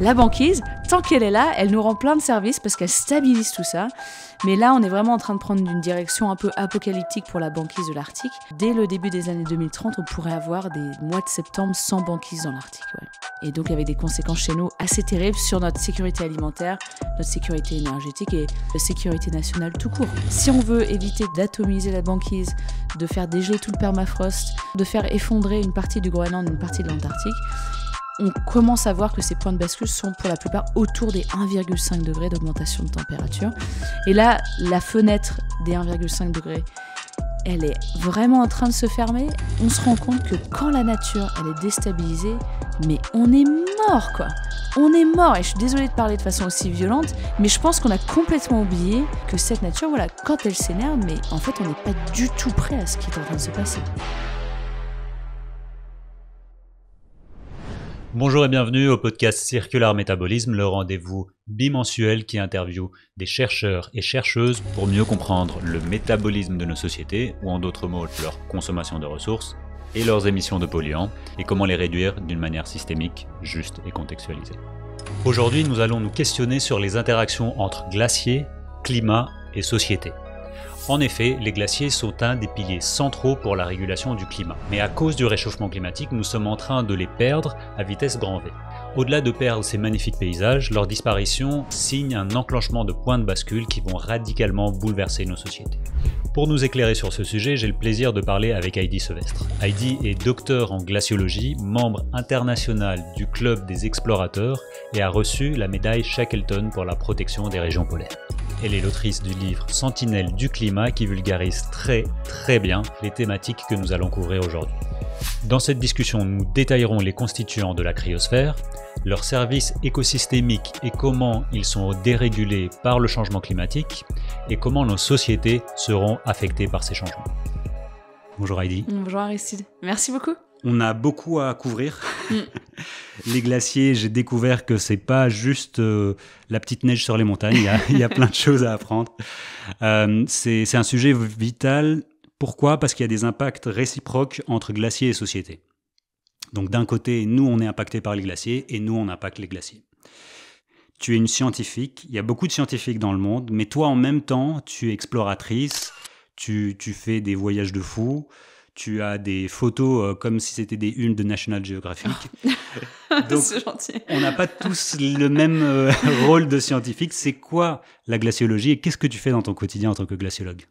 La banquise, tant qu'elle est là, elle nous rend plein de services parce qu'elle stabilise tout ça. Mais là, on est vraiment en train de prendre une direction un peu apocalyptique pour la banquise de l'Arctique. Dès le début des années 2030, on pourrait avoir des mois de septembre sans banquise dans l'Arctique. Et donc avec des conséquences chez nous assez terribles sur notre sécurité alimentaire, notre sécurité énergétique et la sécurité nationale tout court. Si on veut éviter d'atomiser la banquise, de faire dégeler tout le permafrost, de faire effondrer une partie du Groenland, une partie de l'Antarctique, on commence à voir que ces points de bascule sont pour la plupart autour des 1,5 degrés d'augmentation de température. Et là, la fenêtre des 1,5 degrés, elle est vraiment en train de se fermer. On se rend compte que quand la nature, elle est déstabilisée, mais on est mort, quoi. On est mort, et je suis désolée de parler de façon aussi violente, mais je pense qu'on a complètement oublié que cette nature, voilà, quand elle s'énerve, mais en fait, on n'est pas du tout prêt à ce qui est en train de se passer. Bonjour et bienvenue au podcast Circular Métabolisme, le rendez-vous bimensuel qui interviewe des chercheurs et chercheuses pour mieux comprendre le métabolisme de nos sociétés, ou en d'autres mots, leur consommation de ressources et leurs émissions de polluants, et comment les réduire d'une manière systémique, juste et contextualisée. Aujourd'hui, nous allons nous questionner sur les interactions entre glaciers, climat et société. En effet, les glaciers sont un des piliers centraux pour la régulation du climat. Mais à cause du réchauffement climatique, nous sommes en train de les perdre à vitesse grand V. Au-delà de perdre ces magnifiques paysages, leur disparition signe un enclenchement de points de bascule qui vont radicalement bouleverser nos sociétés. Pour nous éclairer sur ce sujet, j'ai le plaisir de parler avec Heidi Sevestre. Heidi est docteur en glaciologie, membre international du Club des explorateurs et a reçu la médaille Shackleton pour la protection des régions polaires. Elle est l'autrice du livre Sentinelle du climat qui vulgarise très très bien les thématiques que nous allons couvrir aujourd'hui. Dans cette discussion, nous détaillerons les constituants de la cryosphère, leurs services écosystémiques et comment ils sont dérégulés par le changement climatique, et comment nos sociétés seront affectées par ces changements. Bonjour Heidi. Bonjour Aristide. Merci beaucoup on a beaucoup à couvrir. Mm. les glaciers, j'ai découvert que c'est pas juste euh, la petite neige sur les montagnes. Il y a, plein de choses à apprendre. Euh, c'est un sujet vital. Pourquoi Parce qu'il y a des impacts réciproques entre glaciers et société. Donc d'un côté, nous, on est impacté par les glaciers et nous, on impacte les glaciers. Tu es une scientifique, il y a beaucoup de scientifiques dans le monde, mais toi, en même temps, tu es exploratrice, tu, tu fais des voyages de fou, tu as des photos euh, comme si c'était des unes de National Geographic. Donc, on n'a pas tous le même euh, rôle de scientifique. C'est quoi la glaciologie et qu'est-ce que tu fais dans ton quotidien en tant que glaciologue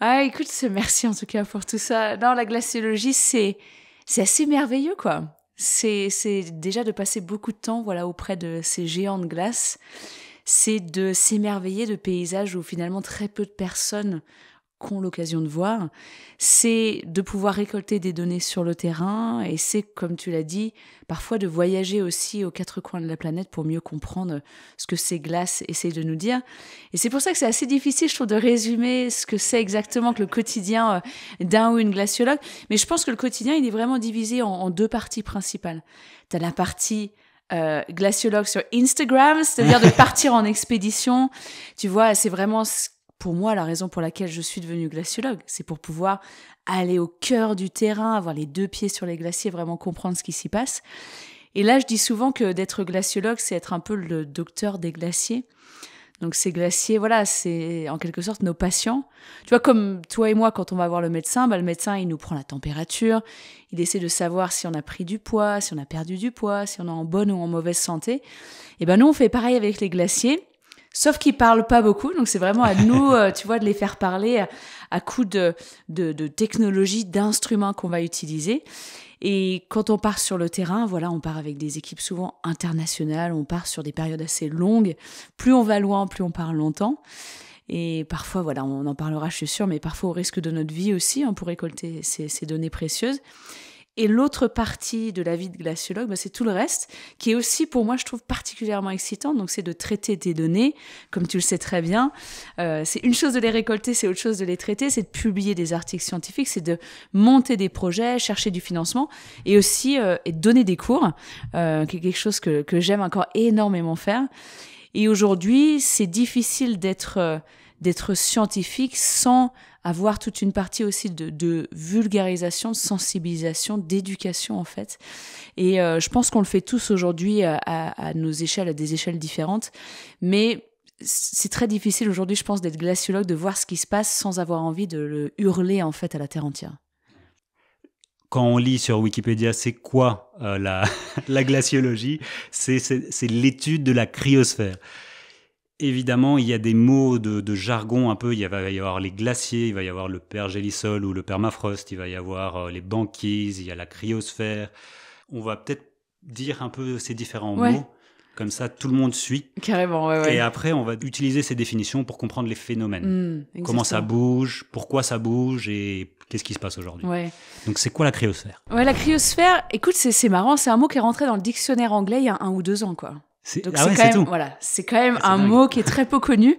Ah, écoute, merci en tout cas pour tout ça. Non, la glaciologie, c'est c'est assez merveilleux, quoi. C'est déjà de passer beaucoup de temps, voilà, auprès de ces géants de glace. C'est de s'émerveiller de paysages où finalement très peu de personnes l'occasion de voir, c'est de pouvoir récolter des données sur le terrain et c'est, comme tu l'as dit, parfois de voyager aussi aux quatre coins de la planète pour mieux comprendre ce que ces glaces essayent de nous dire. Et c'est pour ça que c'est assez difficile, je trouve, de résumer ce que c'est exactement que le quotidien euh, d'un ou une glaciologue. Mais je pense que le quotidien, il est vraiment divisé en, deux parties principales. Tu as la partie euh, glaciologue sur Instagram, c'est-à-dire de partir en expédition. Tu vois, c'est vraiment ce pour moi, la raison pour laquelle je suis devenue glaciologue, c'est pour pouvoir aller au cœur du terrain, avoir les deux pieds sur les glaciers, vraiment comprendre ce qui s'y passe. Et là, je dis souvent que d'être glaciologue, c'est être un peu le docteur des glaciers. Donc ces glaciers, voilà, c'est en quelque sorte nos patients. Tu vois, comme toi et moi, quand on va voir le médecin, bah, le médecin, il nous prend la température, il essaie de savoir si on a pris du poids, si on a perdu du poids, si on est en bonne ou en mauvaise santé. Et ben nous, on fait pareil avec les glaciers sauf qu'ils parlent pas beaucoup. Donc c'est vraiment à nous, euh, tu vois, de les faire parler à, coup de, de, technologie, d'instruments qu'on va utiliser. Et quand on part sur le terrain, voilà, on part avec des équipes souvent internationales, on part sur des périodes assez longues. Plus on va loin, plus on parle longtemps. Et parfois, voilà, on en parlera, je suis sûre, mais parfois au risque de notre vie aussi hein, pour récolter ces données précieuses. Et l'autre partie de la vie de glaciologue, bah, c'est tout le reste, qui est aussi pour moi, je trouve particulièrement excitant. Donc c'est de traiter des données, comme tu le sais très bien. Euh, c'est une chose de les récolter, c'est autre chose de les traiter, c'est de publier des articles scientifiques, c'est de monter des projets, chercher du financement, et aussi euh, et donner des cours, euh, qui est quelque chose que, que j'aime encore énormément faire. Et aujourd'hui, c'est difficile d'être d'être scientifique sans avoir toute une partie aussi de, vulgarisation, de sensibilisation, d'éducation en fait. Et euh, je pense qu'on le fait tous aujourd'hui euh, à, nos échelles, à des échelles différentes, mais c'est très difficile aujourd'hui, je pense, d'être glaciologue, de voir ce qui se passe sans avoir envie de le hurler en fait à la terre entière quand on lit sur Wikipédia, c'est quoi euh, la glaciologie C'est l'étude de la cryosphère. Évidemment, il y a des mots de, jargon un peu. Il va y avoir les glaciers, il va y avoir le pergélisol ou le permafrost, il va y avoir euh, les banquises, il y a la cryosphère. On va peut-être dire un peu ces différents mots. Comme ça, tout le monde suit. Carrément, ouais, ouais. Et après, on va utiliser ces définitions pour comprendre les phénomènes. Hmm, Comment ça bouge, pourquoi ça bouge et qu'est-ce qui se passe aujourd'hui. Donc, c'est quoi la cryosphère Ouais, la cryosphère, écoute, c'est marrant, c'est un mot qui est rentré dans le dictionnaire anglais il y a un ou deux ans, quoi c'est ah voilà, c'est quand même ah, un mot qui est très peu connu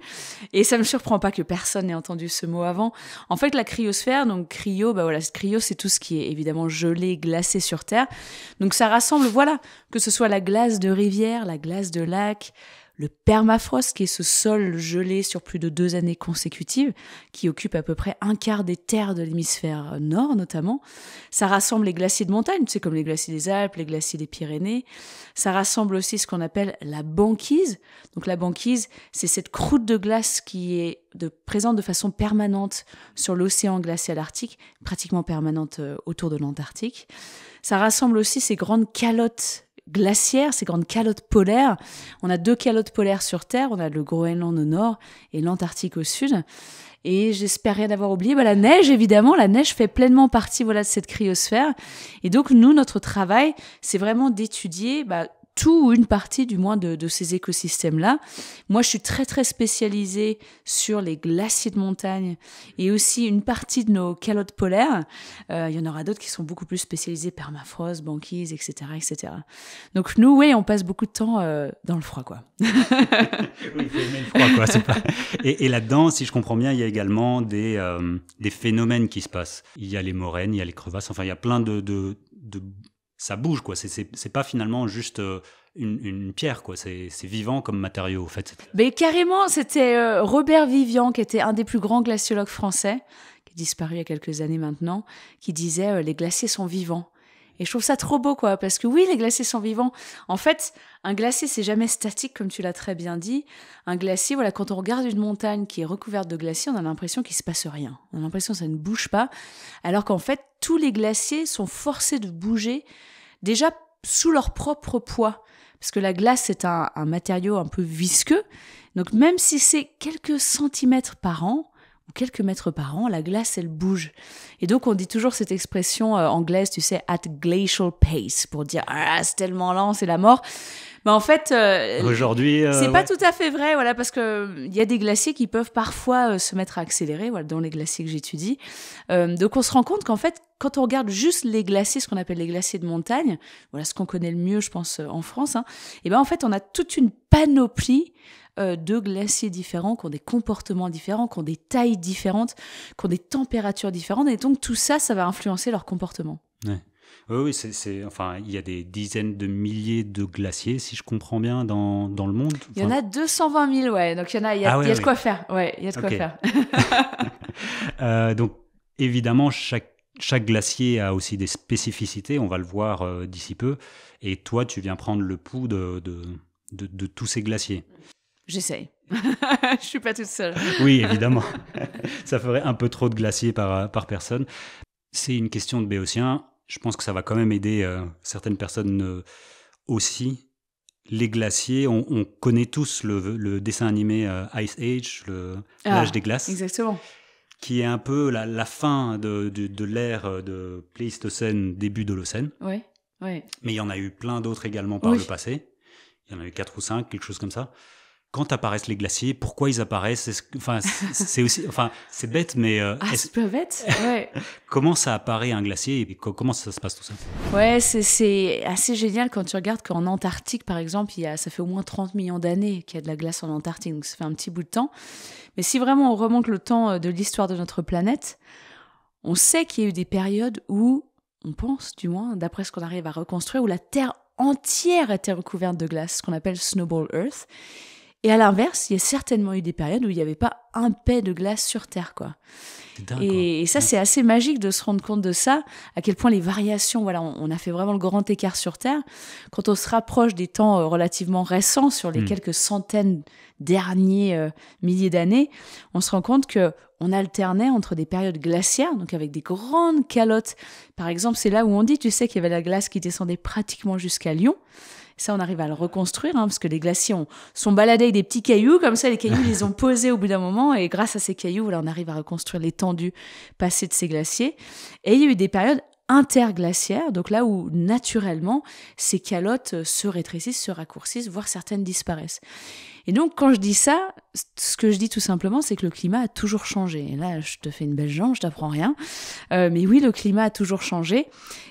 et ça me surprend pas que personne n'ait entendu ce mot avant. En fait, la cryosphère, donc cryo, bah voilà, cryo c'est tout ce qui est évidemment gelé, glacé sur Terre. Donc ça rassemble voilà, que ce soit la glace de rivière, la glace de lac, le permafrost, qui est ce sol gelé sur plus de deux années consécutives, qui occupe à peu près un quart des terres de l'hémisphère nord notamment. Ça rassemble les glaciers de montagne, c'est comme les glaciers des Alpes, les glaciers des Pyrénées. Ça rassemble aussi ce qu'on appelle la banquise. Donc la banquise, c'est cette croûte de glace qui est présente de façon permanente sur l'océan glacial arctique, pratiquement permanente euh, autour de l'Antarctique. Ça rassemble aussi ces grandes calottes glaciaires, ces grandes calottes polaires. On a deux calottes polaires sur Terre, on a le Groenland au nord et l'Antarctique au sud. Et j'espère rien avoir oublié. Bah, la neige, évidemment, la neige fait pleinement partie voilà, de cette cryosphère. Et donc, nous, notre travail, c'est vraiment d'étudier bah, tout ou une partie du moins de, ces écosystèmes-là. Moi, je suis très très spécialisée sur les glaciers de montagne et aussi une partie de nos calottes polaires. Euh, il y en aura d'autres qui sont beaucoup plus spécialisés permafrost, banquise, etc., etc. Donc nous, oui, on passe beaucoup de temps euh, dans le froid, quoi. il le froid, quoi. Et, là-dedans, si je comprends bien, il y a également euh, des, phénomènes qui se passent. Il y a les moraines, il y a les crevasses, enfin, il y a plein de, de ça bouge, quoi. C'est pas finalement juste euh, une, pierre, quoi. C'est vivant comme matériau, en fait. Mais carrément, c'était euh, Robert Vivian, qui était un des plus grands glaciologues français, qui est disparu il y a quelques années maintenant, qui disait euh, Les glaciers sont vivants. Et je trouve ça trop beau, quoi, parce que oui, les glaciers sont vivants. En fait, un glacier, c'est jamais statique, comme tu l'as très bien dit. Un glacier, voilà, quand on regarde une montagne qui est recouverte de glaciers, on a l'impression qu'il se passe rien. On a l'impression que ça ne bouge pas, alors qu'en fait, tous les glaciers sont forcés de bouger, déjà sous leur propre poids. Parce que la glace, c'est un matériau un peu visqueux. Donc, même si c'est quelques centimètres par an, quelques mètres par an, la glace, elle bouge. Et donc, on dit toujours cette expression euh, anglaise, tu sais, at glacial pace, pour dire, ah, c'est tellement lent, c'est la mort. Mais en fait, euh, aujourd'hui, euh, c'est pas tout à fait vrai, voilà, parce que il y a des glaciers qui peuvent parfois se mettre à accélérer, voilà, dans les glaciers que j'étudie. donc, on se rend compte qu'en fait, quand on regarde juste les glaciers, ce qu'on appelle les glaciers de montagne, voilà, ce qu'on connaît le mieux, je pense, en France, et hein, eh ben en fait, on a toute une panoplie euh, de glaciers différents, qui ont des comportements différents, qui ont des tailles différentes, qui ont des températures différentes. Et donc tout ça, ça va influencer leur comportement. Ouais. Oui, oui c'est, enfin, il y a des dizaines de milliers de glaciers, si je comprends bien, dans, dans le monde. Il y en a 220 000, ouais. Donc il y en a, il y a, ah de quoi faire. Ouais, il y a de quoi faire. Euh, donc évidemment, chaque, chaque glacier a aussi des spécificités. On va le voir euh, d'ici peu. Et toi, tu viens prendre le pouls de, de, de tous ces glaciers. J'essaye. je suis pas toute seule. oui, évidemment. ça ferait un peu trop de glaciers par, euh, par personne. C'est une question de béotien. Je pense que ça va quand même aider euh, certaines personnes euh, aussi. Les glaciers, on, connaît tous le, dessin animé Ice Age, ah, l'âge des glaces. Exactement. Qui est un peu la, fin de, de, l'ère de Pléistocène, début d'Holocène. Oui, oui. Mais il y en a eu plein d'autres également par le passé. Il y en a eu quatre ou cinq, quelque chose comme ça quand apparaissent les glaciers, pourquoi ils apparaissent Enfin, c'est aussi, enfin, c'est bête, mais euh, ah, c'est pas bête. Ouais. comment ça apparaît un glacier et comment ça se passe tout ça Ouais, c'est assez génial quand tu regardes qu'en Antarctique, par exemple, il y a, ça fait au moins 30 millions d'années qu'il y a de la glace en Antarctique, donc ça fait un petit bout de temps. Mais si vraiment on remonte le temps euh, de l'histoire de notre planète, on sait qu'il y a eu des périodes où, on pense du moins, d'après ce qu'on arrive à reconstruire, où la Terre entière était recouverte de glace, ce qu'on appelle Snowball Earth. Et à l'inverse, il y a certainement eu des périodes où il n'y avait pas un paix de glace sur Terre, quoi. et, ça, c'est assez magique de se rendre compte de ça, à quel point les variations, voilà, on, a fait vraiment le grand écart sur Terre. Quand on se rapproche des temps euh, relativement récents, sur les hmm. quelques centaines derniers euh, milliers d'années, on se rend compte que on alternait entre des périodes glaciaires, donc avec des grandes calottes. Par exemple, c'est là où on dit, tu sais, qu'il y avait la glace qui descendait pratiquement jusqu'à Lyon. Ça, on arrive à le reconstruire, hein, parce que les glaciers sont baladés avec des petits cailloux, comme ça, les cailloux, ils les ont posés au bout d'un moment, et grâce à ces cailloux, on arrive à reconstruire l'étendue passée de ces glaciers. Et il y a eu des périodes interglaciaires, donc là où naturellement ces calottes euh, se rétrécissent, se raccourcissent, voire certaines disparaissent. Et donc quand je dis ça, ce que je dis tout simplement, c'est que le climat a toujours changé. Et là, je te fais une belle jambe, je t'apprends rien. Euh, mais oui, le climat a toujours changé.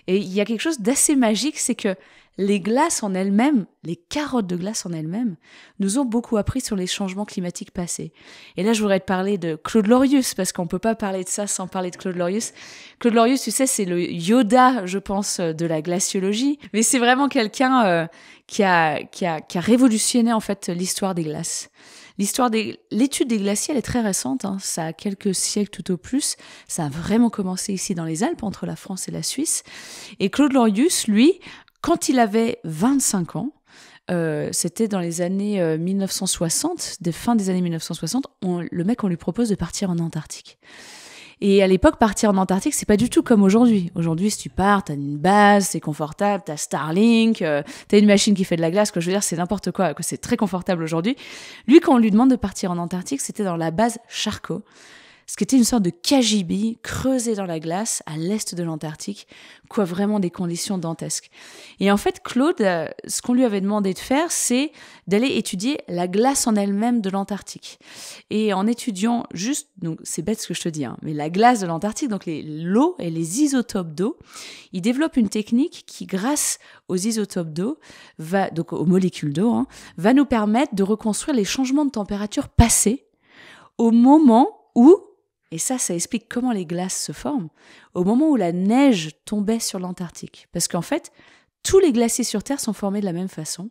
Et il y a quelque chose d'assez magique, c'est que les glaces en elles-mêmes, les carottes de glace en elles-mêmes, nous ont beaucoup appris sur les changements climatiques passés. Et là, je voudrais te parler de Claude Lorius, parce qu'on peut pas parler de ça sans parler de Claude Lorius. Claude Lorius, tu sais, c'est le Yoda, je pense, de la glaciologie. Mais c'est vraiment quelqu'un euh, qui, a, qui, a, qui a révolutionné, en fait, l'histoire des glaces. L'histoire des, l'étude des glaciers, elle est très récente. Hein. Ça a quelques siècles tout au plus. Ça a vraiment commencé ici dans les Alpes, entre la France et la Suisse. Et Claude Lorius, lui, quand il avait 25 ans, euh, c'était dans les années 1960, euh, des fins des années 1960, le mec, on lui propose de partir en Antarctique. Et à l'époque, partir en Antarctique, c'est pas du tout comme aujourd'hui. Aujourd'hui, si tu pars, t'as une base, c'est confortable, t'as Starlink, tu euh, t'as une machine qui fait de la glace, que je veux dire, c'est n'importe quoi, que c'est très confortable aujourd'hui. Lui, quand on lui demande de partir en Antarctique, c'était dans la base Charcot ce qui était une sorte de cagibi creusé dans la glace à l'est de l'Antarctique, quoi vraiment des conditions dantesques. Et en fait, Claude, euh, ce qu'on lui avait demandé de faire, c'est d'aller étudier la glace en elle-même de l'Antarctique. Et en étudiant juste, donc c'est bête ce que je te dis, hein, mais la glace de l'Antarctique, donc l'eau et les isotopes d'eau, il développe une technique qui, grâce aux isotopes d'eau, va donc aux molécules d'eau, hein, va nous permettre de reconstruire les changements de température passés au moment où et ça, ça explique comment les glaces se forment au moment où la neige tombait sur l'Antarctique. Parce qu'en fait, tous les glaciers sur Terre sont formés de la même façon.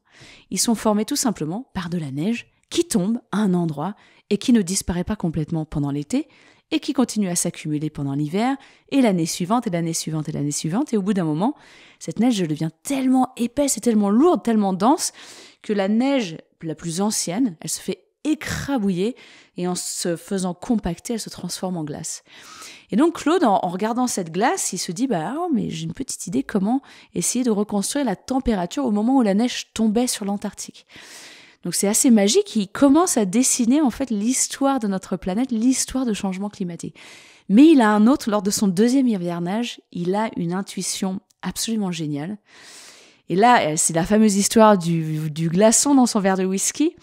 Ils sont formés tout simplement par de la neige qui tombe à un endroit et qui ne disparaît pas complètement pendant l'été et qui continue à s'accumuler pendant l'hiver et l'année suivante et l'année suivante et l'année suivante. Et au bout d'un moment, cette neige devient tellement épaisse et tellement lourde, tellement dense que la neige la plus ancienne, elle se fait écrabouillée et en se faisant compacter, elle se transforme en glace. Et donc Claude, en, regardant cette glace, il se dit bah oh, mais j'ai une petite idée comment essayer de reconstruire la température au moment où la neige tombait sur l'Antarctique. Donc c'est assez magique, il commence à dessiner en fait l'histoire de notre planète, l'histoire de changement climatique. Mais il a un autre, lors de son deuxième hivernage, il a une intuition absolument géniale. Et là, euh, c'est la fameuse histoire du glaçon dans son verre de whisky.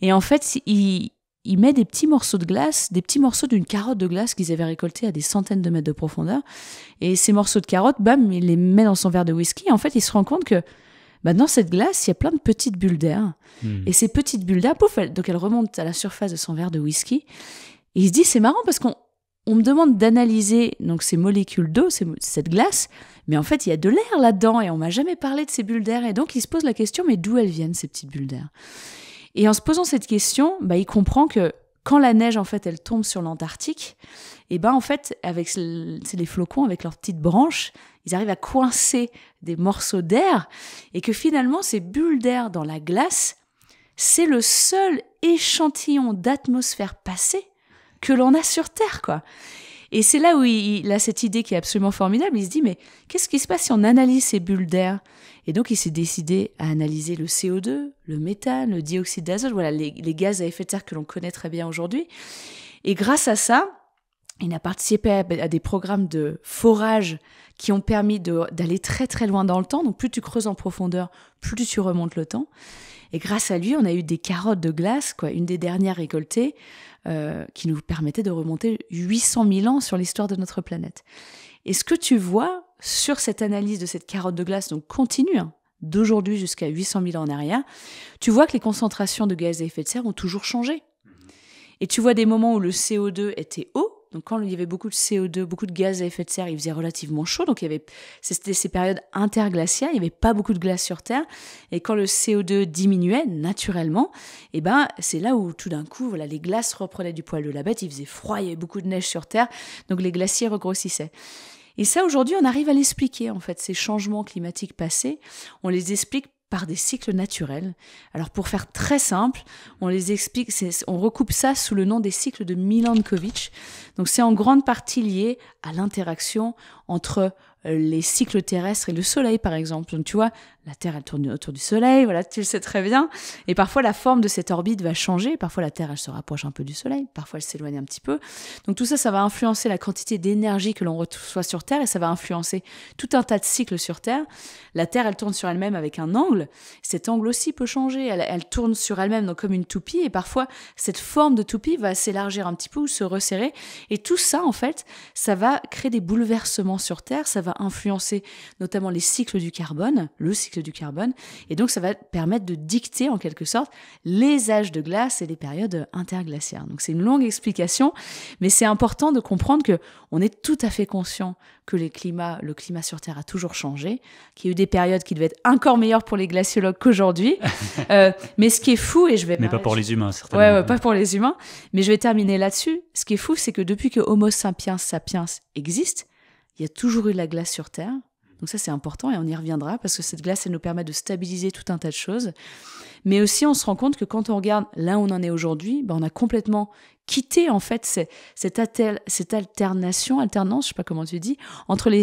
Et en fait, il, met des petits morceaux de glace, des petits morceaux d'une carotte de glace qu'ils avaient récoltée à des centaines de mètres de profondeur. Et ces morceaux de carotte, bam, il les met dans son verre de whisky. Et en fait, il se rend compte que bah, dans cette glace, il y a plein de petites bulles d'air. Hmm. Et ces petites bulles d'air, pouf, elles, donc elles remontent à la surface de son verre de whisky. Et il se dit, c'est marrant parce qu'on me demande d'analyser donc ces molécules d'eau, cette glace, mais en fait, il y a de l'air là-dedans et on m'a jamais parlé de ces bulles d'air. Et donc, il se pose la question, mais d'où elles viennent ces petites bulles d'air et en se posant cette question, bah, il comprend que quand la neige en fait elle tombe sur l'Antarctique, et eh ben en fait avec les flocons avec leurs petites branches, ils arrivent à coincer des morceaux d'air et que finalement ces bulles d'air dans la glace, c'est le seul échantillon d'atmosphère passée que l'on a sur Terre quoi. Et c'est là où il, a cette idée qui est absolument formidable. Il se dit mais qu'est-ce qui se passe si on analyse ces bulles d'air et donc, il s'est décidé à analyser le CO2, le méthane, le dioxyde d'azote, voilà les, gaz à effet de serre que l'on connaît très bien aujourd'hui. Et grâce à ça, il a participé à, des programmes de forage qui ont permis d'aller très très loin dans le temps. Donc, plus tu creuses en profondeur, plus tu remontes le temps. Et grâce à lui, on a eu des carottes de glace, quoi, une des dernières récoltées, euh, qui nous permettait de remonter 800 000 ans sur l'histoire de notre planète. Et ce que tu vois, sur cette analyse de cette carotte de glace, donc continue, hein, d'aujourd'hui jusqu'à 800 000 ans en arrière, tu vois que les concentrations de gaz à effet de serre ont toujours changé. Mhm. Et tu vois des moments où le CO2 était haut, donc quand il y avait beaucoup de CO2, beaucoup de gaz à effet de serre, il faisait relativement chaud, donc il y avait c'était ces périodes interglaciaires, il n'y avait pas beaucoup de glace sur Terre, et quand le CO2 diminuait naturellement, et eh ben c'est là où tout d'un coup voilà les glaces reprenaient du poil de la bête, il faisait froid, il y avait beaucoup de neige sur Terre, donc les glaciers regrossissaient. Et ça, aujourd'hui, on arrive à l'expliquer, en fait, ces changements climatiques passés, on les explique par des cycles naturels. Alors pour faire très simple, on les explique, on recoupe ça sous le nom des cycles de Milankovitch. Donc c'est en grande partie lié à l'interaction entre euh, les cycles terrestres et le Soleil par exemple. tu vois, la Terre, elle tourne autour du Soleil, voilà, tu le sais très bien. Et parfois, la forme de cette orbite va changer. Parfois, la Terre, elle se rapproche un peu du Soleil. Parfois, elle s'éloigne un petit peu. Donc, tout ça, ça va influencer la quantité d'énergie que l'on reçoit sur Terre et ça va influencer tout un tas de cycles sur Terre. La Terre, elle tourne sur elle-même avec un angle. Cet angle aussi peut changer. Elle, elle tourne sur elle-même comme une toupie et parfois, cette forme de toupie va s'élargir un petit peu ou se resserrer. Et tout ça, en fait, ça va créer des bouleversements sur Terre. Ça va influencer notamment les cycles du carbone, le cycle du carbone. Et donc, ça va permettre de dicter, en quelque sorte, les âges de glace et les périodes interglaciaires. Donc, c'est une longue explication, mais c'est important de comprendre que on est tout à fait conscient que le climat sur Terre a toujours changé, qu'il y a eu des périodes qui devaient être encore meilleures pour les glaciologues qu'aujourd'hui. Euh, mais ce qui est fou, et je vais... Mais pas pour les humains, Ouais, pas pour les humains. Mais je vais terminer là-dessus. Ce qui est fou, c'est que depuis que Homo sapiens sapiens existe, il y a toujours eu de la glace sur Terre. Donc ça, c'est important et on y reviendra parce que cette glace, elle nous permet de stabiliser tout un tas de choses. Mais aussi, on se rend compte que quand on regarde là où on en est aujourd'hui, ben, on a complètement quitter en fait cette, alternation, alternance, je sais pas comment tu dis, entre les,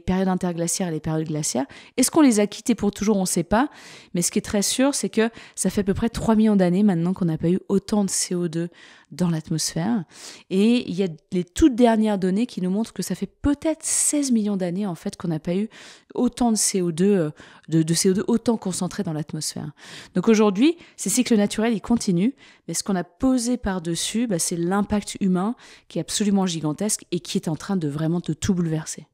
périodes interglaciaires et les périodes glaciaires. Est-ce qu'on les a quittés pour toujours On ne sait pas. Mais ce qui est très sûr, c'est que ça fait à peu près 3 millions d'années maintenant qu'on n'a pas eu autant de CO2 dans l'atmosphère. Et il y a les toutes dernières données qui nous montrent que ça fait peut-être 16 millions d'années en fait qu'on n'a pas eu autant de CO2 de, CO2 autant concentré dans l'atmosphère. Donc aujourd'hui, ces cycles naturels, ils continuent, mais ce qu'on a posé par-dessus, bah, c'est l'impact humain qui est absolument gigantesque et qui est en train de vraiment de tout bouleverser.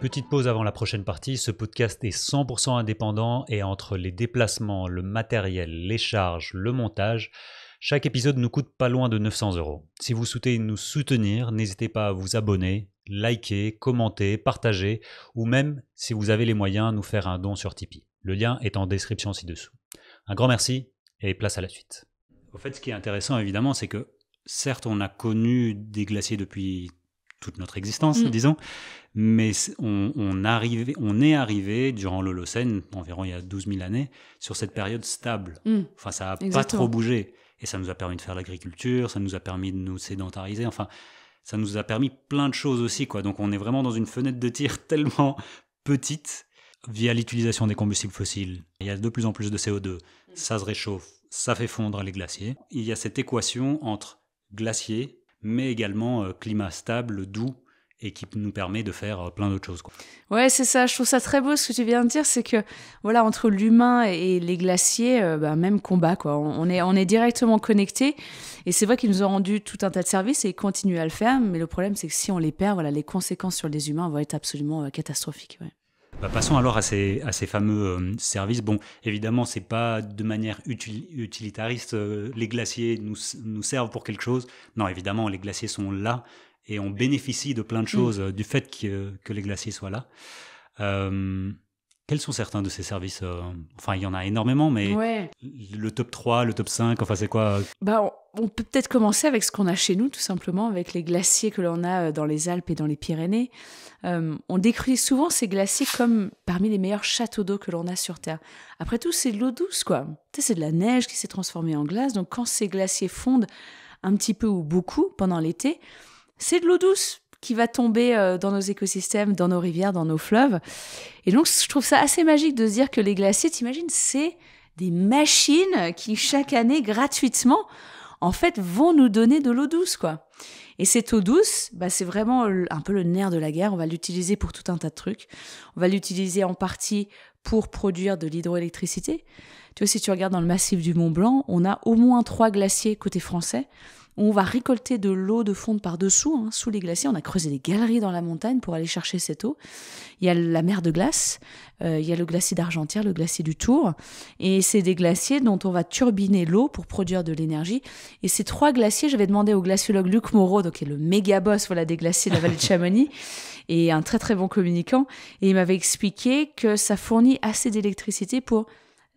Petite pause avant la prochaine partie, ce podcast est 100% indépendant et entre les déplacements, le matériel, les charges, le montage, chaque épisode nous coûte pas loin de 900 euros. Si vous souhaitez nous soutenir, n'hésitez pas à vous abonner, liker, commenter, partager, ou même, si vous avez les moyens, nous faire un don sur Tipeee. Le lien est en description ci-dessous. Un grand merci et place à la suite. Au fait, ce qui est intéressant, évidemment, c'est que certes, on a connu des glaciers depuis toute notre existence, mm. disons, mais on, on, on est arrivé, durant l'Holocène, environ il y a 12 000 années, sur cette période stable. Mm. Enfin, ça n'a pas trop bougé. Et ça nous a permis de faire l'agriculture, ça nous a permis de nous sédentariser, enfin, ça nous a permis plein de choses aussi, quoi. Donc on est vraiment dans une fenêtre de tir tellement petite via l'utilisation des combustibles fossiles. Il y a de plus en plus de CO2, mm. ça se réchauffe, ça fait fondre les glaciers. Il y a cette équation entre glaciers, mais également euh, climat stable, doux, et qui nous permet de faire euh, plein d'autres choses. Quoi. Ouais, c'est ça. Je trouve ça très beau ce que tu viens de dire, c'est que voilà entre l'humain et les glaciers, euh, bah, même combat quoi. On est on est directement connectés et c'est vrai qu'ils nous ont rendu tout un tas de services et ils continuent à le faire. Mais le problème c'est que si on les perd, voilà les conséquences sur les humains vont être absolument euh, catastrophiques. Bah, passons alors à ces, fameux services. Bon, évidemment, n'est pas de manière utilitariste. les glaciers nous, nous servent pour quelque chose. Non, évidemment, les glaciers sont là et on bénéficie de plein de mm. choses euh, du fait que, les glaciers soient là. Euh, quels sont certains de ces services euh, Enfin, il y en a énormément, mais le top 3, le top 5, enfin, c'est quoi bah, on, peut peut-être commencer avec ce qu'on a chez nous, tout simplement, avec les glaciers que l'on a dans les Alpes et dans les Pyrénées. on décrit souvent ces glaciers comme parmi les meilleurs châteaux d'eau que l'on a sur Terre. Après tout, c'est de l'eau douce, quoi. C'est de la neige qui s'est transformée en glace, donc quand ces glaciers fondent un petit peu ou beaucoup pendant l'été, c'est de l'eau douce qui va tomber euh, dans nos écosystèmes, dans nos rivières, dans nos fleuves. Et donc, je trouve ça assez magique de se dire que les glaciers, t'imagines, c'est des machines qui, chaque année, gratuitement, en fait, vont nous donner de l'eau douce, quoi. Et cette eau douce, bah, c'est vraiment un peu le nerf de la guerre. On va l'utiliser pour tout un tas de trucs. On va l'utiliser en partie pour produire de l'hydroélectricité. Tu vois, si tu regardes dans le massif du Mont Blanc, on a au moins trois glaciers côté français. On va récolter de l'eau de fonte par-dessous, hein, sous les glaciers. On a creusé des galeries dans la montagne pour aller chercher cette eau. Il y a la mer de glace, euh, il y a le glacier d'Argentière, le glacier du Tour. Et c'est des glaciers dont on va turbiner l'eau pour produire de l'énergie. Et ces trois glaciers, j'avais demandé au glaciologue Luc Moreau, donc qui est le méga boss voilà, des glaciers de la vallée de Chamonix, et un très très bon communicant. Et il m'avait expliqué que ça fournit assez d'électricité pour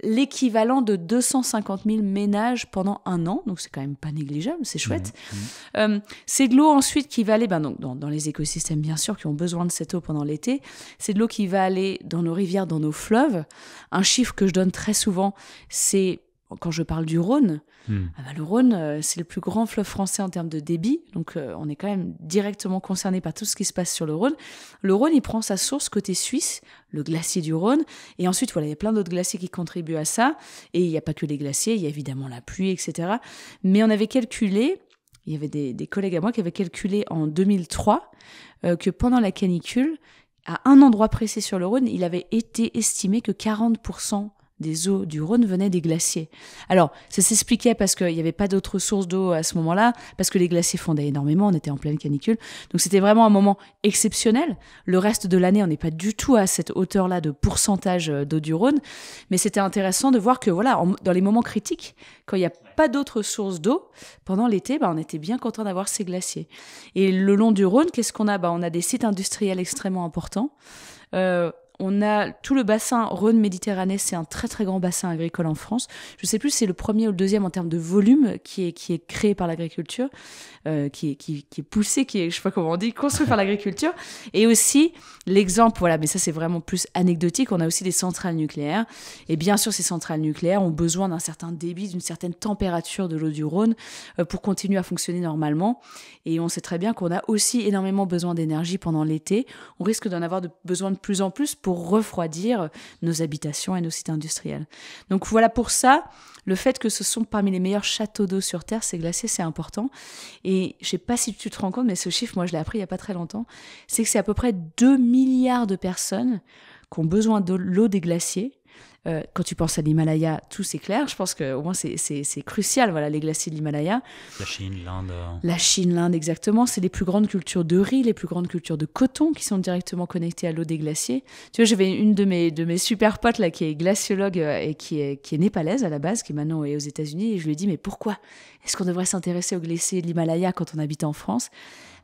l'équivalent de 250 000 ménages pendant un an, donc c'est quand même pas négligeable, c'est chouette. Mmh, mmh. Euh, c'est de l'eau ensuite qui va aller, ben donc, dans, les écosystèmes bien sûr qui ont besoin de cette eau pendant l'été, c'est de l'eau qui va aller dans nos rivières, dans nos fleuves. Un chiffre que je donne très souvent, c'est quand je parle du Rhône, hmm. ah bah, le Rhône, euh, c'est le plus grand fleuve français en termes de débit. Donc, euh, on est quand même directement concerné par tout ce qui se passe sur le Rhône. Le Rhône, il prend sa source côté suisse, le glacier du Rhône. Et ensuite, voilà, il y a plein d'autres glaciers qui contribuent à ça. Et il n'y a pas que les glaciers, il y a évidemment la pluie, etc. Mais on avait calculé, il y avait des, collègues à moi qui avaient calculé en 2003 euh, que pendant la canicule, à un endroit précis sur le Rhône, il avait été estimé que 40% des eaux du Rhône venaient des glaciers. Alors, ça s'expliquait parce qu'il n'y avait pas d'autres sources d'eau à ce moment-là, parce que les glaciers fondaient énormément, on était en pleine canicule. Donc, c'était vraiment un moment exceptionnel. Le reste de l'année, on n'est pas du tout à cette hauteur-là de pourcentage euh, d'eau du Rhône. Mais c'était intéressant de voir que, voilà, dans les moments critiques, quand il n'y a pas d'autres sources d'eau, pendant l'été, bah, on était bien content d'avoir ces glaciers. Et le long du Rhône, qu'est-ce qu'on a bah, On a des sites industriels extrêmement importants. Euh, on a tout le bassin Rhône-Méditerranée, c'est un très très grand bassin agricole en France. Je ne sais plus si c'est le premier ou le deuxième en termes de volume qui est, qui est créé par l'agriculture, euh, qui, qui, qui, est poussé, qui est, je sais pas comment on dit, construit par l'agriculture. Et aussi, l'exemple, voilà, mais ça c'est vraiment plus anecdotique, on a aussi des centrales nucléaires. Et bien sûr, ces centrales nucléaires ont besoin d'un certain débit, d'une certaine température de l'eau du Rhône euh, pour continuer à fonctionner normalement. Et on sait très bien qu'on a aussi énormément besoin d'énergie pendant l'été. On risque d'en avoir de, besoin de plus en plus pour refroidir nos habitations et nos sites industriels. Donc voilà pour ça, le fait que ce sont parmi les meilleurs châteaux d'eau sur Terre, ces glaciers, c'est important. Et je sais pas si tu te rends compte, mais ce chiffre, moi je l'ai appris il n'y a pas très longtemps, c'est que c'est à peu près 2 milliards de personnes qui ont besoin de l'eau des glaciers euh, quand tu penses à l'Himalaya, tout c'est clair. Je pense que au moins, c'est crucial, voilà, les glaciers de l'Himalaya. La Chine, l'Inde. Euh. La Chine, l'Inde, exactement. C'est les plus grandes cultures de riz, les plus grandes cultures de coton qui sont directement connectées à l'eau des glaciers. Tu vois, j'avais une de mes, de mes super potes, là, qui est glaciologue euh, et qui est, qui est népalaise à la base, qui maintenant est aux États-Unis. Et je lui ai dit, mais pourquoi est-ce qu'on devrait s'intéresser aux glaciers de l'Himalaya quand on habite en France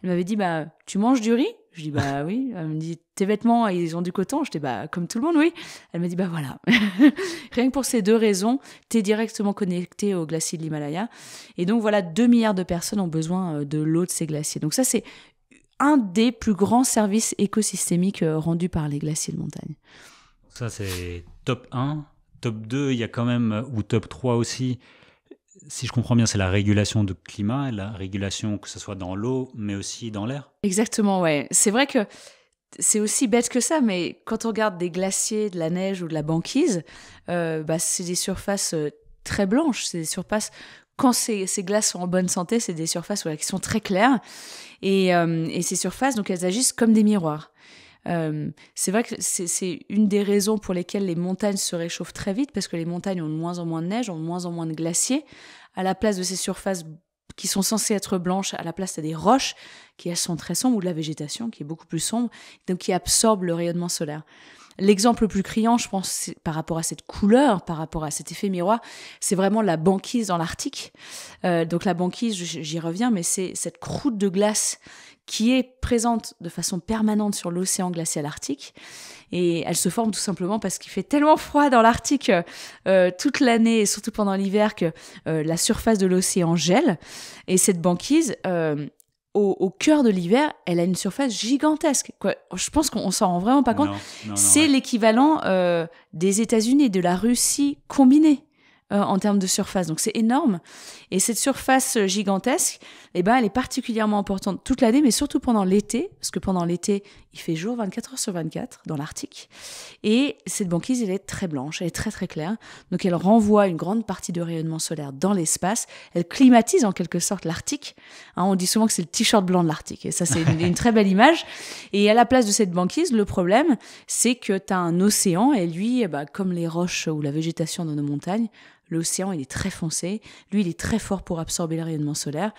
Elle m'avait dit, bah, tu manges du riz je dis, bah oui. Elle me dit, tes vêtements, ils ont du coton Je dis, bah comme tout le monde, oui. Elle me dit, bah voilà. Rien que pour ces deux raisons, tu es directement connecté au glacier de l'Himalaya. Et donc voilà, 2 milliards de personnes ont besoin euh, de l'eau de ces glaciers. Donc ça, c'est un des plus grands services écosystémiques euh, rendus par les glaciers de montagne. Ça, c'est top 1. Top 2, il y a quand même, ou top 3 aussi, si je comprends bien, c'est la régulation du climat, la régulation que ce soit dans l'eau, mais aussi dans l'air. Exactement, ouais. C'est vrai que c'est aussi bête que ça, mais quand on regarde des glaciers, de la neige ou de la banquise, euh, bah, c'est des surfaces euh, très blanches, c'est des surfaces quand ces, glaces sont en bonne santé, c'est des surfaces qui sont très claires. Euh, et, ces surfaces, donc, elles agissent comme des miroirs. c'est vrai que c'est une des raisons pour lesquelles les montagnes se réchauffent très vite, parce que les montagnes ont de moins en moins de neige, ont de moins en moins de glaciers, à la place de ces surfaces qui sont censées être blanches, à la place, tu des roches qui, sont très sombres, ou de la végétation qui est beaucoup plus sombre, donc qui absorbe le rayonnement solaire. L'exemple le plus criant, je pense, par rapport à cette couleur, par rapport à cet effet miroir, c'est vraiment la banquise dans l'Arctique. Euh, donc la banquise, j'y reviens, mais c'est cette croûte de glace qui est présente de façon permanente sur l'océan glacial arctique. Et elle se forme tout simplement parce qu'il fait tellement froid dans l'Arctique euh, toute l'année et surtout pendant l'hiver que euh, la surface de l'océan gèle. Et cette banquise, euh, au, cœur de l'hiver, elle a une surface gigantesque. Quoi. Je pense qu'on s'en rend vraiment pas compte. C'est l'équivalent des États-Unis, de la Russie combinée. en termes de surface. Donc c'est énorme. Et cette surface gigantesque, eh ben, elle est particulièrement importante toute l'année, mais surtout pendant l'été, parce que pendant l'été, il fait jour 24 heures sur 24 dans l'Arctique. Et cette banquise, elle est très blanche, elle est très très claire. Donc elle renvoie une grande partie de rayonnement solaire dans l'espace. Elle climatise en quelque sorte l'Arctique. Hein, on dit souvent que c'est le t-shirt blanc de l'Arctique. Et ça, c'est une, très belle image. Et à la place de cette banquise, le problème, c'est que tu as un océan et lui, eh ben, comme les roches ou la végétation dans nos montagnes, L'océan, il est très foncé. Lui, il est très fort pour absorber le rayonnement solaire.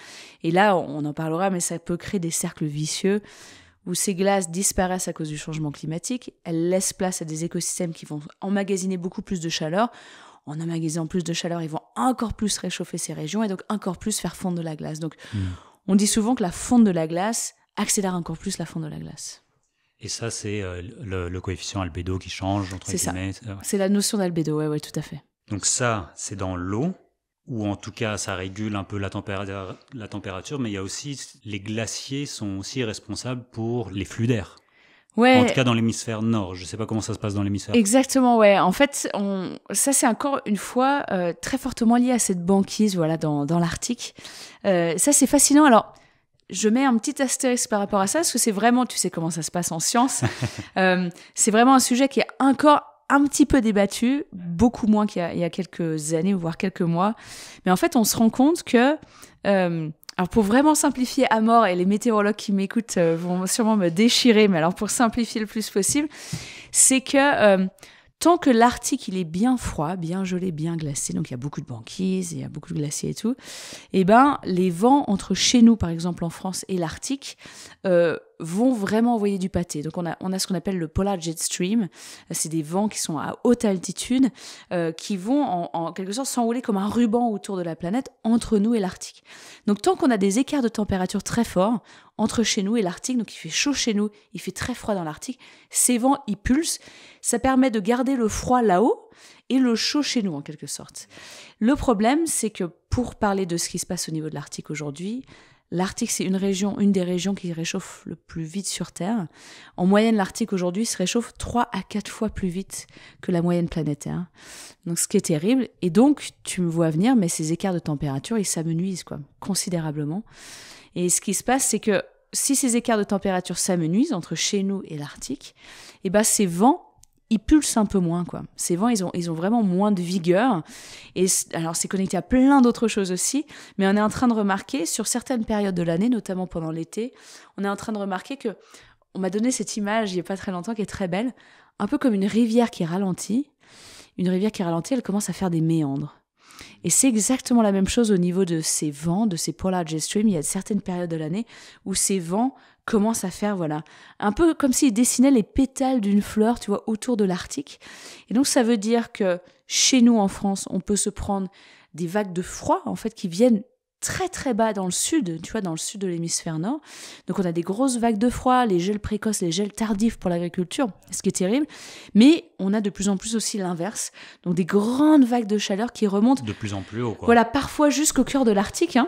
Et là, on en parlera, mais ça peut créer des cercles vicieux où ces glaces disparaissent à cause du changement climatique. Elles laissent place à des écosystèmes qui vont emmagasiner beaucoup plus de chaleur. En emmagasinant plus de chaleur, ils vont encore plus réchauffer ces régions et donc encore plus faire fondre de la glace. Donc, hmm. on dit souvent que la fonte de la glace accélère encore plus la fonte de la glace. Et ça, c'est euh, le, coefficient albédo qui change, entre guillemets. C'est la notion d'albédo, oui, ouais, tout à fait. Donc ça, c'est dans l'eau, ou en tout cas, ça régule un peu la, température, la température, mais il y a aussi, les glaciers sont aussi responsables pour les flux d'air. Ouais. En tout cas, dans l'hémisphère nord. Je ne sais pas comment ça se passe dans l'hémisphère. Exactement, ouais. En fait, on... ça, c'est encore une fois euh, très fortement lié à cette banquise voilà, dans, l'Arctique. Euh, ça, c'est fascinant. Alors, je mets un petit astérisque par rapport à ça, parce que c'est vraiment, tu sais comment ça se passe en science, euh, c'est vraiment un sujet qui est encore un petit peu débattu, beaucoup moins qu'il y, a quelques années, voire quelques mois. Mais en fait, on se rend compte que... Euh, alors pour vraiment simplifier à mort, et les météorologues qui m'écoutent euh, vont sûrement me déchirer, mais alors pour simplifier le plus possible, c'est que euh, tant que l'Arctique il est bien froid, bien gelé, bien glacé, donc il y a beaucoup de banquises, il y a beaucoup de glaciers et tout, eh ben les vents entre chez nous par exemple en France et l'Arctique vont vraiment envoyer du pâté. Donc on a, on a ce qu'on appelle le polar jet stream, c'est des vents qui sont à haute altitude, euh, qui vont en, en quelque sorte s'enrouler comme un ruban autour de la planète entre nous et l'Arctique. Donc tant qu'on a des écarts de température très forts entre chez nous et l'Arctique, donc il fait chaud chez nous, il fait très froid dans l'Arctique, ces vents ils pulsent, ça permet de garder le froid là-haut et le chaud chez nous en quelque sorte. Le problème c'est que pour parler de ce qui se passe au niveau de l'Arctique aujourd'hui, L'Arctique, c'est une région, une des régions qui réchauffe le plus vite sur Terre. En moyenne, l'Arctique aujourd'hui se réchauffe trois à quatre fois plus vite que la moyenne planétaire. Donc, ce qui est terrible. Et donc, tu me vois venir, mais ces écarts de température, ils s'amenuisent, quoi, considérablement. Et ce qui se passe, c'est que si ces écarts de température s'amenuisent entre chez nous et l'Arctique, eh ben, ces vents ils pulsent un peu moins quoi. Ces vents, ils ont, ils ont vraiment moins de vigueur. Et alors c'est connecté à plein d'autres choses aussi, mais on est en train de remarquer sur certaines périodes de l'année, notamment pendant l'été, on est en train de remarquer que on m'a donné cette image il n'y a pas très longtemps qui est très belle, un peu comme une rivière qui ralentit. Une rivière qui ralentit, elle commence à faire des méandres. Et c'est exactement la même chose au niveau de ces vents, de ces polar jet streams. Il y a certaines périodes de l'année où ces vents commence à faire, voilà, un peu comme s'il dessinait les pétales d'une fleur, tu vois, autour de l'Arctique. Et donc ça veut dire que chez nous en France, on peut se prendre des vagues de froid, en fait, qui viennent très très bas dans le sud, tu vois, dans le sud de l'hémisphère nord. Donc on a des grosses vagues de froid, les gels précoces, les gels tardifs pour l'agriculture, ce qui est terrible. Mais on a de plus en plus aussi l'inverse, donc des grandes vagues de chaleur qui remontent. De plus en plus haut, quoi. Voilà, parfois jusqu'au cœur de l'Arctique. Hein.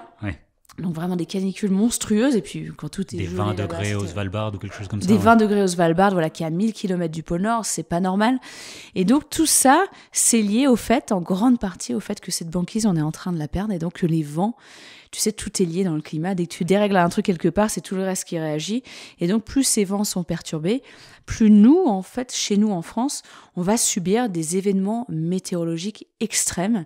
Donc vraiment des canicules monstrueuses, et puis quand tout est... Des 20 degrés au Svalbard ou quelque chose comme ça. Des 20 degrés au Svalbard, voilà, qui est à 1000 km du pôle Nord, c'est pas normal. Et donc tout ça, c'est lié au fait, en grande partie au fait que cette banquise, on est en train de la perdre, et donc que les vents tu sais, tout est lié dans le climat. Dès que tu dérègles un truc quelque part, c'est tout le reste qui réagit. Et donc, plus ces vents sont perturbés, plus nous, en fait, chez nous en France, on va subir des événements météorologiques extrêmes.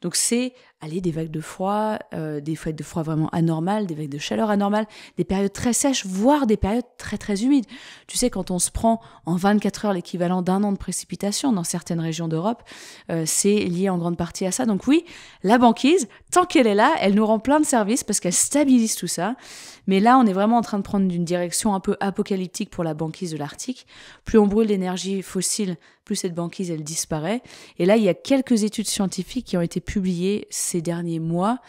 Donc, c'est aller des vagues de froid, euh, des vagues de froid vraiment anormales, des vagues de chaleur anormales, des périodes très sèches, voire des périodes très très humides. Tu sais, quand on se prend en 24 heures l'équivalent d'un an de précipitation dans certaines régions d'Europe, euh, c'est lié en grande partie à ça. Donc oui, la banquise, tant qu'elle est là, elle nous rend plein de services parce qu'elle stabilise tout ça. Mais là, on est vraiment en train de prendre une direction un peu apocalyptique pour la banquise de l'Arctique. Plus on brûle l'énergie fossile, plus cette banquise, elle disparaît. Et là, il y a quelques études scientifiques qui ont été publiées ces derniers mois.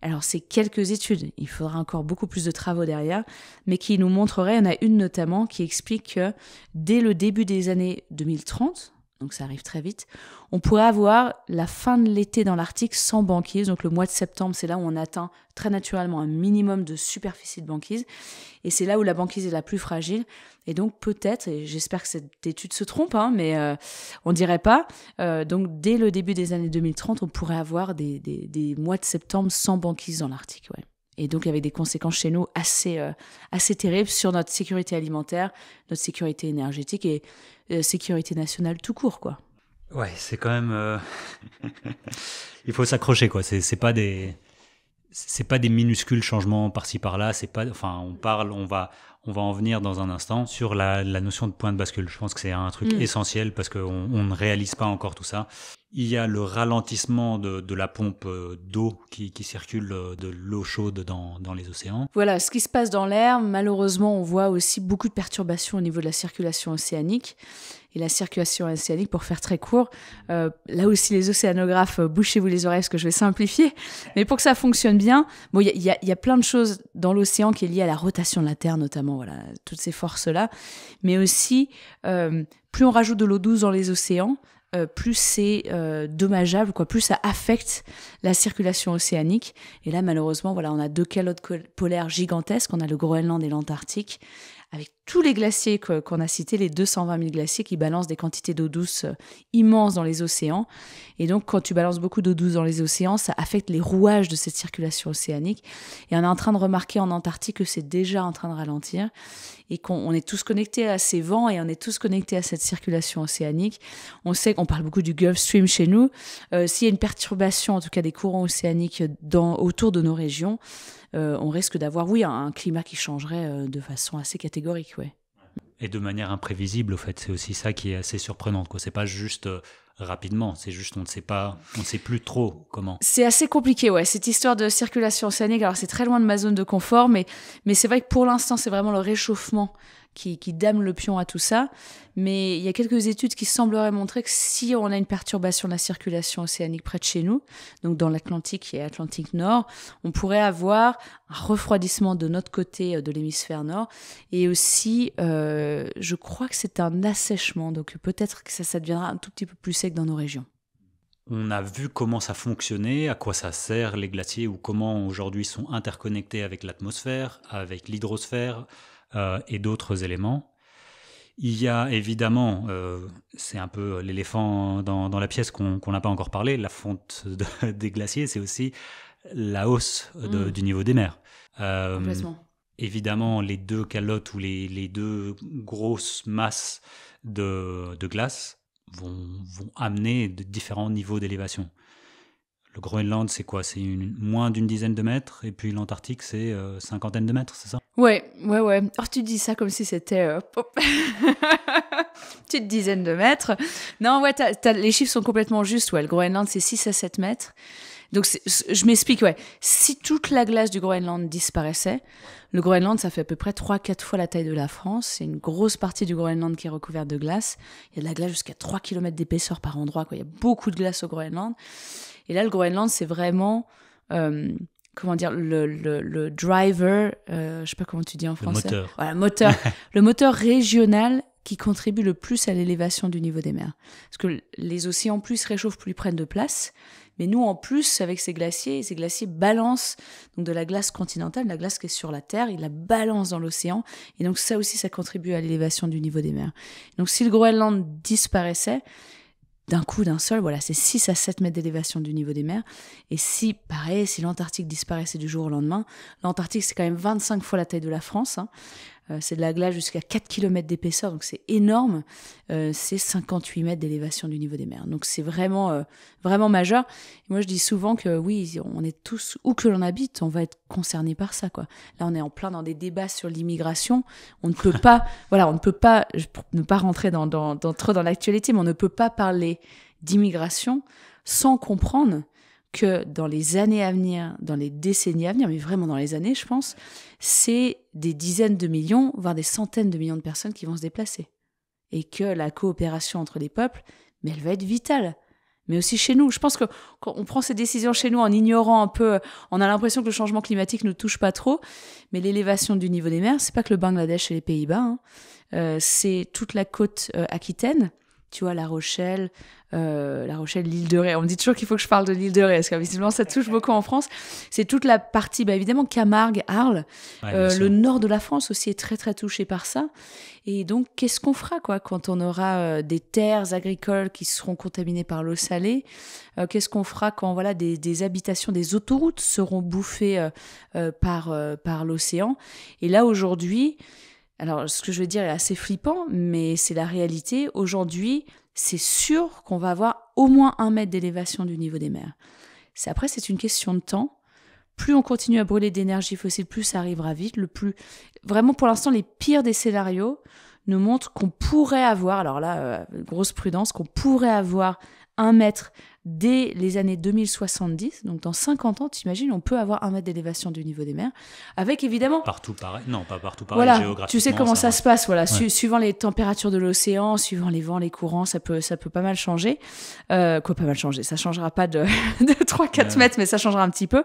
Alors, c'est quelques études, il faudra encore beaucoup plus de travaux derrière, mais qui nous montreraient, il y en a une notamment qui explique que dès le début des années 2030, donc ça arrive très vite. On pourrait avoir la fin de l'été dans l'Arctique sans banquise, donc le mois de septembre, c'est là où on atteint très naturellement un minimum de superficie de banquise, et c'est là où la banquise est la plus fragile. Et donc peut-être, et j'espère que cette étude se trompe, hein, mais euh, on dirait pas, euh, donc dès le début des années 2030, on pourrait avoir des, mois de septembre sans banquise dans l'Arctique et donc avec des conséquences chez nous assez, euh, assez terribles sur notre sécurité alimentaire, notre sécurité énergétique et euh, sécurité nationale tout court, quoi. Ouais, c'est quand même. Euh, il faut s'accrocher, quoi. C'est pas des. C'est pas des minuscules changements par-ci par-là. C'est pas, enfin, on parle, on va, on va en venir dans un instant sur la, notion de point de bascule. Je pense que c'est un truc mm. essentiel parce qu'on on ne réalise pas encore tout ça. Il y a le ralentissement de, la pompe euh, d'eau qui, circule euh, de l'eau chaude dans, dans, les océans. Voilà, ce qui se passe dans l'air, malheureusement, on voit aussi beaucoup de perturbations au niveau de la circulation océanique et la circulation océanique, pour faire très court. Euh, là aussi, les océanographes, euh, bouchez-vous les oreilles parce que je vais simplifier. Mais pour que ça fonctionne bien, bon, il y a, plein de choses dans l'océan qui est liée à la rotation de la Terre, notamment, voilà, toutes ces forces-là. Mais aussi, euh, plus on rajoute de l'eau douce dans les océans, plus c'est dommageable, quoi, plus ça affecte la circulation océanique. Et là, malheureusement, voilà, on a deux calottes polaires gigantesques, on a le Groenland et l'Antarctique, avec tous les glaciers qu'on a cités, les 220 000 glaciers qui balancent des quantités d'eau douce euh, immenses dans les océans. Et donc, quand tu balances beaucoup d'eau douce dans les océans, ça affecte les rouages de cette circulation océanique. Et on est en train de remarquer en Antarctique que c'est déjà en train de ralentir et qu'on est tous connectés à ces vents et on est tous connectés à cette circulation océanique. On sait qu'on parle beaucoup du Gulf Stream chez nous. Euh, s'il y a une perturbation, en tout cas des courants océaniques dans, autour de nos régions, euh, on risque d'avoir, oui, un, climat qui changerait de façon assez catégorique et de manière imprévisible, au fait. C'est aussi ça qui est assez surprenant. Quoi. C'est pas juste euh, rapidement. C'est juste on ne sait pas, on sait plus trop comment. C'est assez compliqué, ouais. Cette histoire de circulation océanique, alors c'est très loin de ma zone de confort, mais, mais c'est vrai que pour l'instant, c'est vraiment le réchauffement qui, qui, dame le pion à tout ça. Mais il y a quelques études qui sembleraient montrer que si on a une perturbation de la circulation océanique près de chez nous, donc dans l'Atlantique et l'Atlantique Nord, on pourrait avoir un refroidissement de notre côté euh, de l'hémisphère nord. Et aussi, euh, je crois que c'est un assèchement. Donc peut-être que ça, ça deviendra un tout petit peu plus dans nos régions. On a vu comment ça fonctionnait, à quoi ça sert les glaciers ou comment aujourd'hui sont interconnectés avec l'atmosphère, avec l'hydrosphère euh, et d'autres éléments. Il y a évidemment, euh, c'est un peu l'éléphant dans, la pièce qu'on n'a pas encore parlé, la fonte des glaciers, c'est aussi la hausse mm. du niveau des mers. Euh, évidemment, les deux calottes ou les, deux grosses masses de glace vont, amener de différents niveaux d'élévation. Le Groenland, c'est quoi C'est moins d'une dizaine de mètres, et puis l'Antarctique, c'est euh, cinquantaine de mètres, c'est ça Ouais, ouais, ouais. Or, tu dis ça comme si c'était euh, petite dizaine de mètres. Non, ouais, les chiffres sont complètement justes. Ouais, le Groenland, c'est 6 à 7 mètres. Donc, je m'explique, ouais. Si toute la glace du Groenland disparaissait, le Groenland, ça fait à peu près 3-4 fois la taille de la France. C'est une grosse partie du Groenland qui est recouverte de glace. Il y a de la glace jusqu'à 3 km d'épaisseur par endroit, quoi. Il y a beaucoup de glace au Groenland. Et là, le Groenland, c'est vraiment. Euh, comment dire, le, le, driver, euh, je ne sais pas comment tu dis en français. Le moteur. Voilà, le moteur régional qui contribue le plus à l'élévation du niveau des mers. Parce que les océans, plus réchauffent, plus ils prennent de place. Mais nous, en plus, avec ces glaciers, ces glaciers balancent donc de la glace continentale, la glace qui est sur la Terre, ils la balancent dans l'océan. Et donc ça aussi, ça contribue à l'élévation du niveau des mers. Donc si le Groenland disparaissait, d'un coup, d'un seul, voilà, c'est 6 à 7 mètres d'élévation du niveau des mers. Et si, pareil, si l'Antarctique disparaissait du jour au lendemain, l'Antarctique c'est quand même 25 fois la taille de la France, hein. Euh, c'est de la glace jusqu'à 4 km d'épaisseur, donc c'est énorme. Euh, c'est 58 mètres d'élévation du niveau des mers. Donc c'est vraiment, euh, vraiment majeur. moi, je dis souvent que oui, on est tous, où que l'on habite, on va être concerné par ça. Quoi. Là, on est en plein dans des débats sur l'immigration. On ne peut pas, voilà, on ne peut pas, ne pas rentrer dans, dans, dans trop dans l'actualité, mais on ne peut pas parler d'immigration sans comprendre que dans les années à venir, dans les décennies à venir, mais vraiment dans les années, je pense, c'est des dizaines de millions, voire des centaines de millions de personnes qui vont se déplacer. Et que la coopération entre les peuples, mais elle va être vitale. Mais aussi chez nous. Je pense que quand on prend ces décisions chez nous en ignorant un peu, on a l'impression que le changement climatique ne touche pas trop. Mais l'élévation du niveau des mers, c'est pas que le Bangladesh et les Pays-Bas. Hein. Euh, c'est toute la côte euh, aquitaine tu vois, La Rochelle, euh, La Rochelle, l'île de Ré. On me dit toujours qu'il faut que je parle de l'île de Ré, parce visiblement, ça touche beaucoup en France. C'est toute la partie, bah, évidemment, Camargue, Arles. Euh, le nord de la France aussi est très, très touché par ça. Et donc, qu'est-ce qu'on fera, quoi, quand on aura euh, des terres agricoles qui seront contaminées par l'eau salée Qu'est-ce qu'on fera quand, voilà, des, des, habitations, des autoroutes seront bouffées par, par l'océan Et là, aujourd'hui, alors, ce que je veux dire est assez flippant, mais c'est la réalité. Aujourd'hui, c'est sûr qu'on va avoir au moins un mètre d'élévation du niveau des mers. C'est, après, c'est une question de temps. Plus on continue à brûler d'énergie fossile, plus ça arrivera vite. Le plus, vraiment, pour l'instant, les pires des scénarios nous montrent qu'on pourrait avoir, alors là, euh, grosse prudence, qu'on pourrait avoir 1 mètre dès les années 2070. Donc dans 50 ans, t'imagines, on peut avoir 1 mètre d'élévation du niveau des mers. Avec évidemment... Partout pareil. Non, pas partout pareil. Voilà, tu sais comment ça, se passe. Voilà, suivant les températures de l'océan, suivant les vents, les courants, ça peut, ça peut pas mal changer. Euh, quoi, pas mal changer. Ça changera pas de, de 3-4 mètres, mais ça changera un petit peu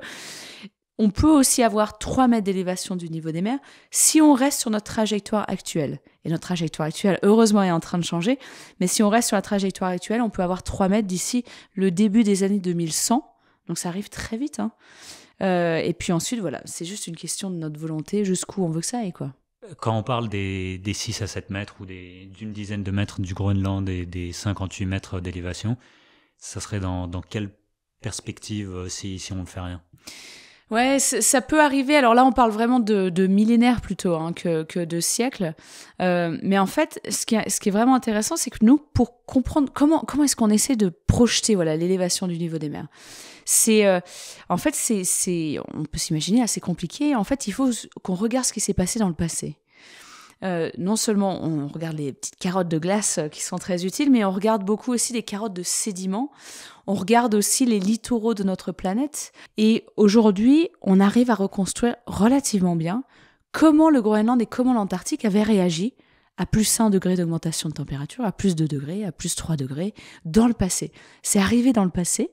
on peut aussi avoir 3 mètres d'élévation du niveau des mers si on reste sur notre trajectoire actuelle. Et notre trajectoire actuelle, heureusement, est en train de changer. Mais si on reste sur la trajectoire actuelle, on peut avoir 3 mètres d'ici le début des années 2100. Donc ça arrive très vite. Hein. Euh, et puis ensuite, voilà, c'est juste une question de notre volonté, jusqu'où on veut que ça aille, quoi. Quand on parle des, 6 à 7 mètres ou d'une dizaine de mètres du Groenland et des 58 mètres d'élévation, ça serait dans, quelle perspective euh, si on ne fait rien Ouais, ça peut arriver. Alors là, on parle vraiment de, millénaires plutôt hein, que, que, de siècles. Euh, mais en fait, ce qui, est, ce qui est vraiment intéressant, c'est que nous, pour comprendre comment, comment est-ce qu'on essaie de projeter voilà l'élévation du niveau des mers, c'est euh, en fait c'est on peut s'imaginer assez compliqué. En fait, il faut qu'on regarde ce qui s'est passé dans le passé. Euh, non seulement on regarde les petites carottes de glace euh, qui sont très utiles, mais on regarde beaucoup aussi les carottes de sédiments. On regarde aussi les littoraux de notre planète. Et aujourd'hui, on arrive à reconstruire relativement bien comment le Groenland et comment l'Antarctique avaient réagi à plus 1 degré d'augmentation de température, à plus 2 degrés, à plus 3 degrés dans le passé. C'est arrivé dans le passé,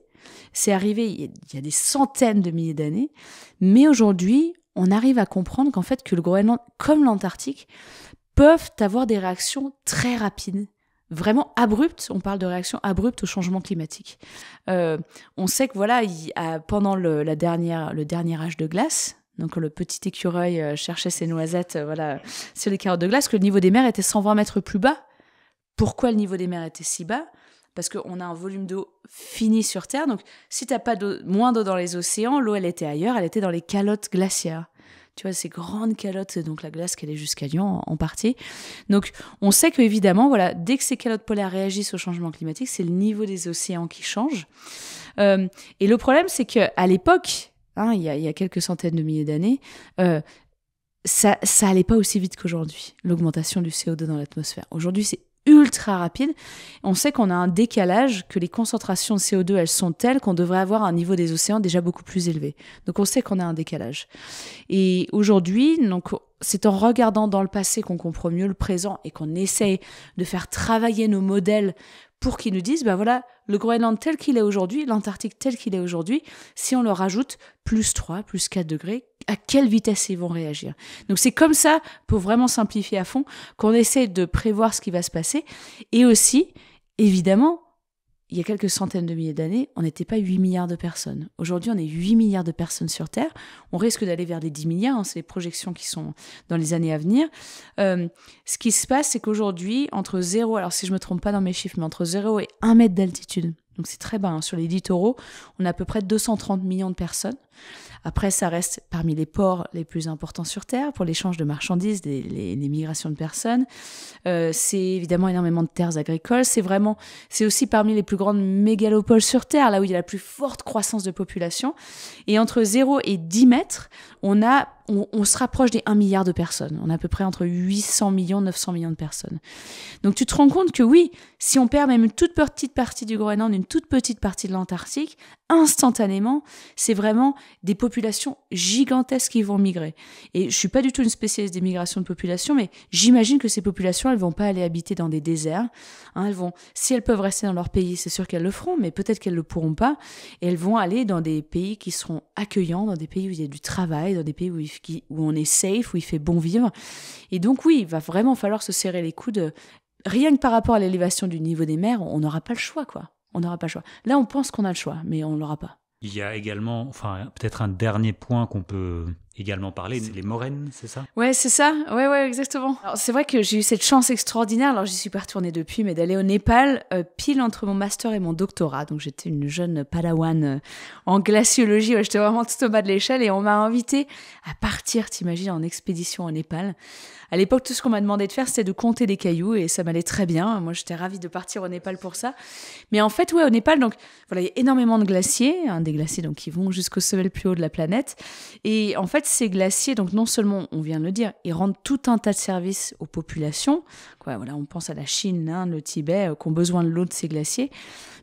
c'est arrivé il y a des centaines de milliers d'années, mais aujourd'hui, on arrive à comprendre qu'en fait, que le Groenland, comme l'Antarctique, peuvent avoir des réactions très rapides vraiment abruptes. On parle de réactions abruptes au changement climatique. Euh, on sait que voilà, pendant le, la dernière, le dernier âge de glace, donc le petit écureuil euh, cherchait ses noisettes euh, voilà, sur les carottes de glace, que le niveau des mers était 120 mètres plus bas. Pourquoi le niveau des mers était si bas parce qu'on a un volume d'eau fini sur Terre. Donc, si tu n'as pas moins d'eau dans les océans, l'eau, elle était ailleurs, elle était dans les calottes glaciaires. Tu vois, ces grandes calottes, donc la glace qu'elle est jusqu'à Lyon en, partie. Donc, on sait que évidemment, voilà, dès que ces calottes polaires réagissent au changement climatique, c'est le niveau des océans qui change. Euh, et le problème, c'est que à l'époque, hein, il, y a quelques centaines de milliers d'années, euh, ça, ça allait pas aussi vite qu'aujourd'hui, l'augmentation du CO2 dans l'atmosphère. Aujourd'hui, c'est ultra rapide. On sait qu'on a un décalage, que les concentrations de CO2, elles sont telles qu'on devrait avoir un niveau des océans déjà beaucoup plus élevé. Donc on sait qu'on a un décalage. Et aujourd'hui, donc c'est en regardant dans le passé qu'on comprend mieux le présent et qu'on essaye de faire travailler nos modèles pour qu'ils nous disent, ben voilà, le Groenland tel qu'il est aujourd'hui, l'Antarctique tel qu'il est aujourd'hui, si on leur ajoute plus 3, plus 4 degrés, à quelle vitesse ils vont réagir. Donc c'est comme ça, pour vraiment simplifier à fond, qu'on essaie de prévoir ce qui va se passer. Et aussi, évidemment, il y a quelques centaines de milliers d'années, on n'était pas 8 milliards de personnes. Aujourd'hui, on est 8 milliards de personnes sur Terre. On risque d'aller vers les 10 milliards, hein, c'est les projections qui sont dans les années à venir. Euh, ce qui se passe, c'est qu'aujourd'hui, entre 0, alors si je me trompe pas dans mes chiffres, mais entre 0 et 1 mètre d'altitude, donc c'est très bas, hein, sur les 10 on a à peu près 230 millions de personnes. Après, ça reste parmi les ports les plus importants sur Terre pour l'échange de marchandises, les, migrations de personnes. Euh, c'est évidemment énormément de terres agricoles. C'est vraiment, c'est aussi parmi les plus grandes mégalopoles sur Terre, là où il y a la plus forte croissance de population. Et entre 0 et 10 mètres, on a on, on, se rapproche des 1 milliard de personnes. On a à peu près entre 800 millions, 900 millions de personnes. Donc tu te rends compte que oui, si on perd même une toute petite partie du Groenland, une toute petite partie de l'Antarctique, instantanément, c'est vraiment des populations gigantesques qui vont migrer. Et je suis pas du tout une spécialiste des migrations de population, mais j'imagine que ces populations, elles vont pas aller habiter dans des déserts. Hein. elles vont, si elles peuvent rester dans leur pays, c'est sûr qu'elles le feront, mais peut-être qu'elles le pourront pas. elles vont aller dans des pays qui seront accueillants, dans des pays où il y a du travail, dans des pays où, on est safe, où il fait bon vivre. Et donc oui, il va vraiment falloir se serrer les coudes. Rien que par rapport à l'élévation du niveau des mers, on n'aura pas le choix, quoi. On n'aura pas le choix. Là, on pense qu'on a le choix, mais on ne l'aura pas. Il y a également, enfin, peut-être un dernier point qu'on peut également parlé, les Moraines, c'est ça Ouais, c'est ça. Ouais, ouais, exactement. C'est vrai que j'ai eu cette chance extraordinaire, alors j'y suis pas retournée depuis, mais d'aller au Népal euh, pile entre mon master et mon doctorat. Donc j'étais une jeune padawan euh, en glaciologie, j'étais vraiment tout au bas de l'échelle et on m'a invité à partir, t'imagines, en expédition au Népal. À l'époque, tout ce qu'on m'a demandé de faire, c'était de compter des cailloux et ça m'allait très bien. Moi, j'étais ravie de partir au Népal pour ça. Mais en fait, ouais, au Népal, donc voilà, il y a énormément de glaciers, hein, des glaciers donc qui vont jusqu'au sommet le plus haut de la planète. Et en fait, ces glaciers, donc non seulement, on vient de le dire, ils rendent tout un tas de services aux populations, quoi, voilà, on pense à la Chine, l'Inde, le Tibet, euh, qui ont besoin de l'eau de ces glaciers,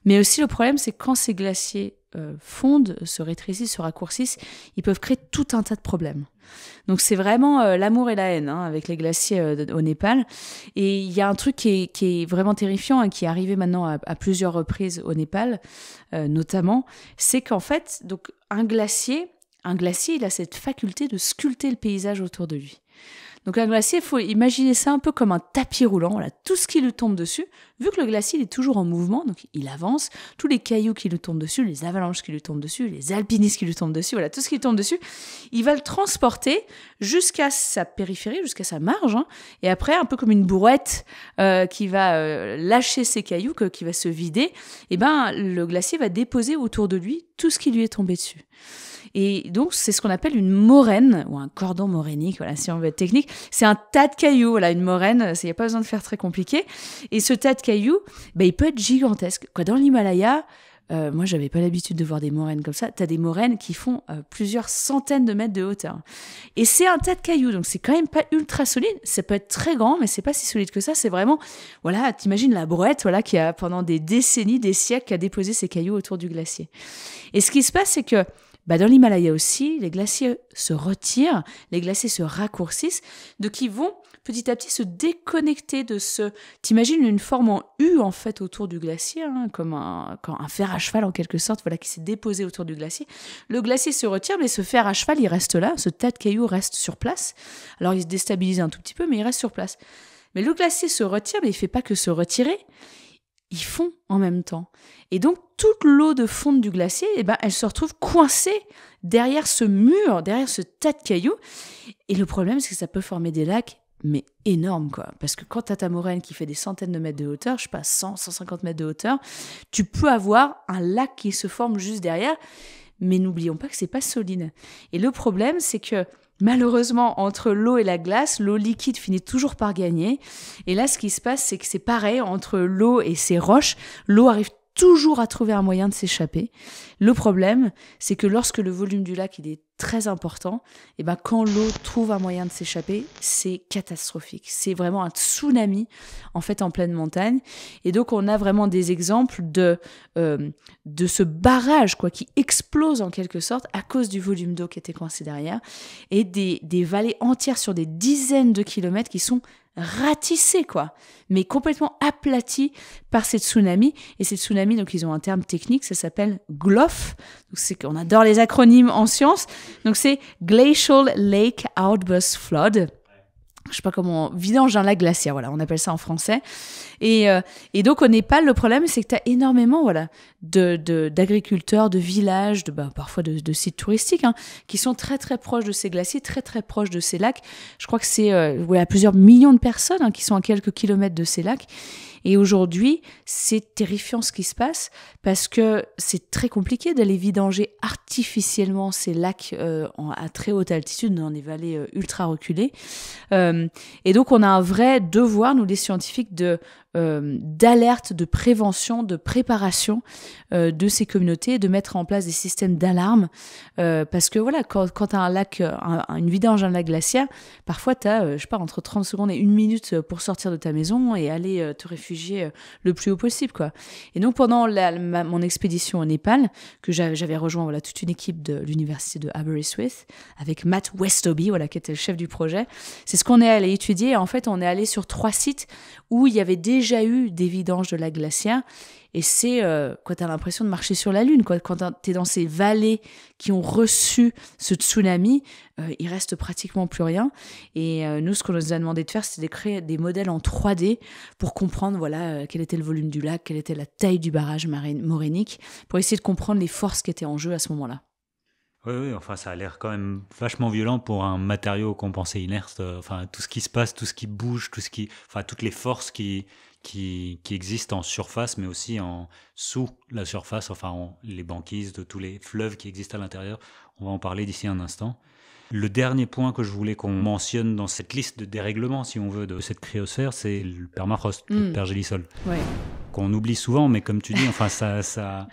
mais aussi le problème, c'est quand ces glaciers euh, fondent, se rétrécissent, se raccourcissent, ils peuvent créer tout un tas de problèmes. Donc c'est vraiment euh, l'amour et la haine hein, avec les glaciers au Népal. Et il y a un truc qui est, vraiment terrifiant et hein, qui est arrivé maintenant à, plusieurs reprises au Népal, notamment, c'est qu'en fait, donc un glacier, un glacier, il a cette faculté de sculpter le paysage autour de lui. Donc un glacier, il faut imaginer ça un peu comme un tapis roulant. Voilà, tout ce qui lui tombe dessus, vu que le glacier est toujours en mouvement, donc il avance, tous les cailloux qui lui tombent dessus, les avalanches qui lui tombent dessus, les alpinistes qui lui tombent dessus, voilà, tout ce qui lui tombe dessus, il va le transporter jusqu'à sa périphérie, jusqu'à sa marge, hein, et après, un peu comme une brouette euh, qui va euh, lâcher ses cailloux, qui va se vider, et eh ben le glacier va déposer autour de lui tout ce qui lui est tombé dessus. Et donc, c'est ce qu'on appelle une moraine, ou un cordon morénique, voilà, si on veut être technique. C'est un tas de cailloux, voilà, une moraine, il n'y a pas besoin de faire très compliqué. Et ce tas de cailloux, bah, il peut être gigantesque. Quoi, dans l'Himalaya, moi, euh, moi, j'avais pas l'habitude de voir des moraines comme ça. Tu as des moraines qui font euh, plusieurs centaines de mètres de hauteur. Et c'est un tas de cailloux, donc c'est quand même pas ultra solide. Ça peut être très grand, mais c'est pas si solide que ça. C'est vraiment, voilà, t'imagines la brouette, voilà, qui a pendant des décennies, des siècles, qui a déposé cailloux autour du glacier. Et ce qui se passe, c'est que bah dans l'Himalaya aussi, les glaciers se retirent, les glaciers se raccourcissent, de qui vont petit à petit se déconnecter de ce... T'imagines une forme en U en fait autour du glacier, hein, comme un, un fer à cheval en quelque sorte, voilà, qui s'est déposé autour du glacier. Le glacier se retire, mais ce fer à cheval, il reste là, ce tas de cailloux reste sur place. Alors il se déstabilise un tout petit peu, mais il reste sur place. Mais le glacier se retire, mais il fait pas que se retirer ils en même temps. Et donc toute l'eau de fonte du glacier, eh ben, elle se retrouve coincée derrière ce mur, derrière ce tas de cailloux. Et le problème, c'est que ça peut former des lacs, mais énormes, quoi. Parce que quand tu as ta moraine qui fait des centaines de mètres de hauteur, je sais pas, 100, 150 mètres de hauteur, tu peux avoir un lac qui se forme juste derrière. Mais n'oublions pas que c'est pas solide. Et le problème, c'est que Malheureusement, entre l'eau et la glace, l'eau liquide finit toujours par gagner. Et là, ce qui se passe, c'est que c'est pareil, entre l'eau et ces roches, l'eau arrive toujours à trouver un moyen de s'échapper. Le problème, c'est que lorsque le volume du lac il est très important, et eh ben quand l'eau trouve un moyen de s'échapper, c'est catastrophique. C'est vraiment un tsunami en fait en pleine montagne. Et donc on a vraiment des exemples de euh, de ce barrage quoi qui explose en quelque sorte à cause du volume d'eau qui était coincé derrière, et des, des vallées entières sur des dizaines de kilomètres qui sont ratissées quoi, mais complètement aplaties par ces tsunamis. Et ces tsunamis, donc ils ont un terme technique, ça s'appelle GLOF. Donc c'est qu'on adore les acronymes en science. Donc c'est Glacial Lake Outburst Flood. Je sais pas comment, vidange d'un lac glaciaire, voilà, on appelle ça en français. Et, euh, et donc au Népal, le problème, c'est que tu as énormément voilà, d'agriculteurs, de, d'agriculteurs, de villages, de, bah, parfois de, sites touristiques, hein, qui sont très très proches de ces glaciers, très très proches de ces lacs. Je crois que c'est voilà, euh, plusieurs millions de personnes hein, qui sont à quelques kilomètres de ces lacs. Et aujourd'hui, c'est terrifiant ce qui se passe parce que c'est très compliqué d'aller vidanger artificiellement ces lacs euh, à très haute altitude, dans des vallées euh, ultra reculées. Euh, et donc, on a un vrai devoir, nous les scientifiques, de euh, d'alerte, de prévention, de préparation euh, de ces communautés, de mettre en place des systèmes d'alarme. Euh, parce que voilà, quand, quand tu as un lac, une vidange, un lac glaciaire, parfois tu as, je sais pas, entre 30 secondes et une minute pour sortir de ta maison et aller te réfugier le plus haut possible. quoi. Et donc pendant mon expédition au Népal, que j'avais rejoint voilà, toute une équipe de l'université de Aberystwyth, avec Matt Westoby, voilà, qui était le chef du projet, c'est ce qu'on est allé étudier. En fait, on est allé sur trois sites où il y avait déjà déjà eu des vidanges de la glacière et c'est euh, quand tu as l'impression de marcher sur la Lune. Quoi. Quand tu es dans ces vallées qui ont reçu ce tsunami, euh, il reste pratiquement plus rien. Et euh, nous, ce qu'on nous a demandé de faire, c'est de créer des modèles en 3D pour comprendre voilà, quel était le volume du lac, quelle était la taille du barrage morénique, pour essayer de comprendre les forces qui étaient en jeu à ce moment-là. Oui, oui, enfin, ça a l'air quand même vachement violent pour un matériau qu'on pensait inerte. Enfin, tout ce qui se passe, tout ce qui bouge, tout ce qui, enfin, toutes les forces qui, qui, qui existent en surface, mais aussi en sous la surface, enfin les banquises de tous les fleuves qui existent à l'intérieur. On va en parler d'ici un instant. Le dernier point que je voulais qu'on mentionne dans cette liste de dérèglements, si on veut, de cette cryosphère, c'est le permafrost, le hmm. pergélisol. Qu'on oublie souvent, mais comme tu dis, enfin, ça, ça,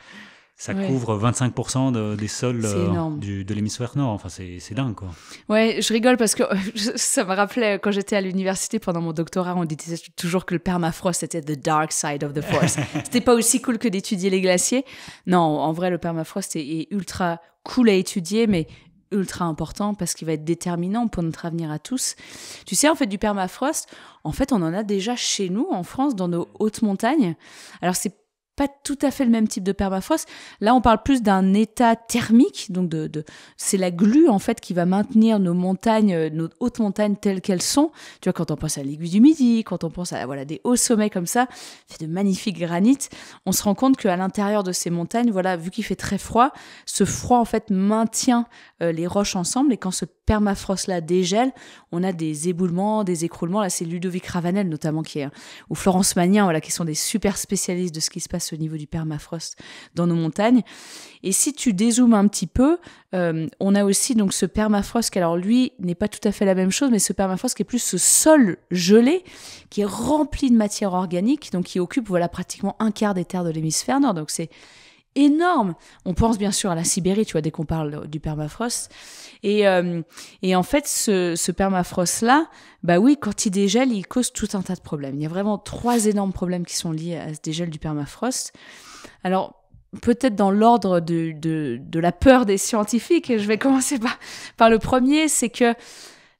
ça couvre 25% des sols euh, du, de l'hémisphère nord. Enfin, c'est dingue, quoi. Ouais, je rigole parce que ça me rappelait quand j'étais à l'université pendant mon doctorat, on disait toujours que le permafrost était the dark side of the forest. C'était pas aussi cool que d'étudier les glaciers. Non, en vrai, le permafrost est, est ultra cool à étudier, mais ultra important parce qu'il va être déterminant pour notre avenir à tous. Tu sais, en fait, du permafrost, en fait, on en a déjà chez nous, en France, dans nos hautes montagnes. Alors, c'est tout à fait le même type de permafrost. Là, on parle plus d'un état thermique, donc de, de c'est la glu en fait qui va maintenir nos montagnes, euh, nos hautes montagnes telles qu'elles sont. Tu vois, quand on pense à l'aiguille du Midi, quand on pense à voilà des hauts sommets comme ça, c'est de magnifiques granites, on se rend compte qu'à l'intérieur de ces montagnes, voilà, vu qu'il fait très froid, ce froid en fait maintient euh, les roches ensemble et quand ce permafrost là dégèle, on a des éboulements, des écroulements. Là, c'est Ludovic Ravanel notamment qui est, ou Florence Magnien, voilà, qui sont des super spécialistes de ce qui se passe au niveau du permafrost dans nos montagnes. Et si tu dézoomes un petit peu, euh, on a aussi donc ce permafrost alors lui, n'est pas tout à fait la même chose, mais ce permafrost qui est plus ce sol gelé qui est rempli de matière organique, donc qui occupe voilà pratiquement un quart des terres de l'hémisphère nord. Donc c'est énorme. On pense bien sûr à la Sibérie, tu vois, dès qu'on parle du permafrost. Et, euh, en fait, ce, permafrost-là, bah oui, quand il dégèle, il cause tout un tas de problèmes. Il y a vraiment trois énormes problèmes qui sont liés à ce dégel du permafrost. Alors, peut-être dans l'ordre de, la peur des scientifiques, et je vais commencer par, par le premier, c'est que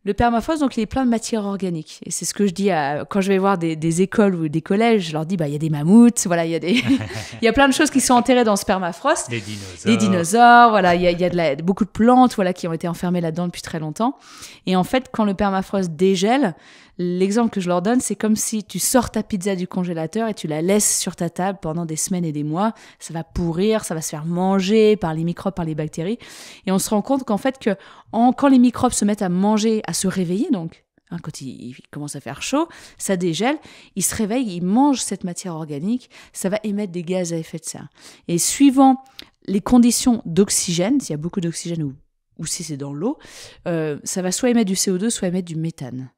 le permafrost, donc, il est plein de matière organique. Et c'est ce que je dis à, quand je vais voir des, écoles ou des collèges. Je leur dis, bah, il y a des mammouths, voilà, il y a des, il y plein de choses qui sont enterrées dans ce permafrost. Des dinosaures. Des dinosaures, voilà. Il y a, beaucoup de plantes, voilà, qui ont été enfermées là-dedans depuis très longtemps. Et en fait, quand le permafrost dégèle, L'exemple que je leur donne, c'est comme si tu sors ta pizza du congélateur et tu la laisses sur ta table pendant des semaines et des mois. Ça va pourrir, ça va se faire manger par les microbes, par les bactéries. Et on se rend compte qu'en fait, que quand les microbes se mettent à manger, à se réveiller, donc, hein, quand il, commence à faire chaud, ça dégèle, ils se réveillent, ils mangent cette matière organique, ça va émettre des gaz à effet de serre. Et suivant les conditions d'oxygène, s'il y a beaucoup d'oxygène ou ou si c'est dans l'eau, euh, ça va soit émettre du CO2, soit émettre du méthane.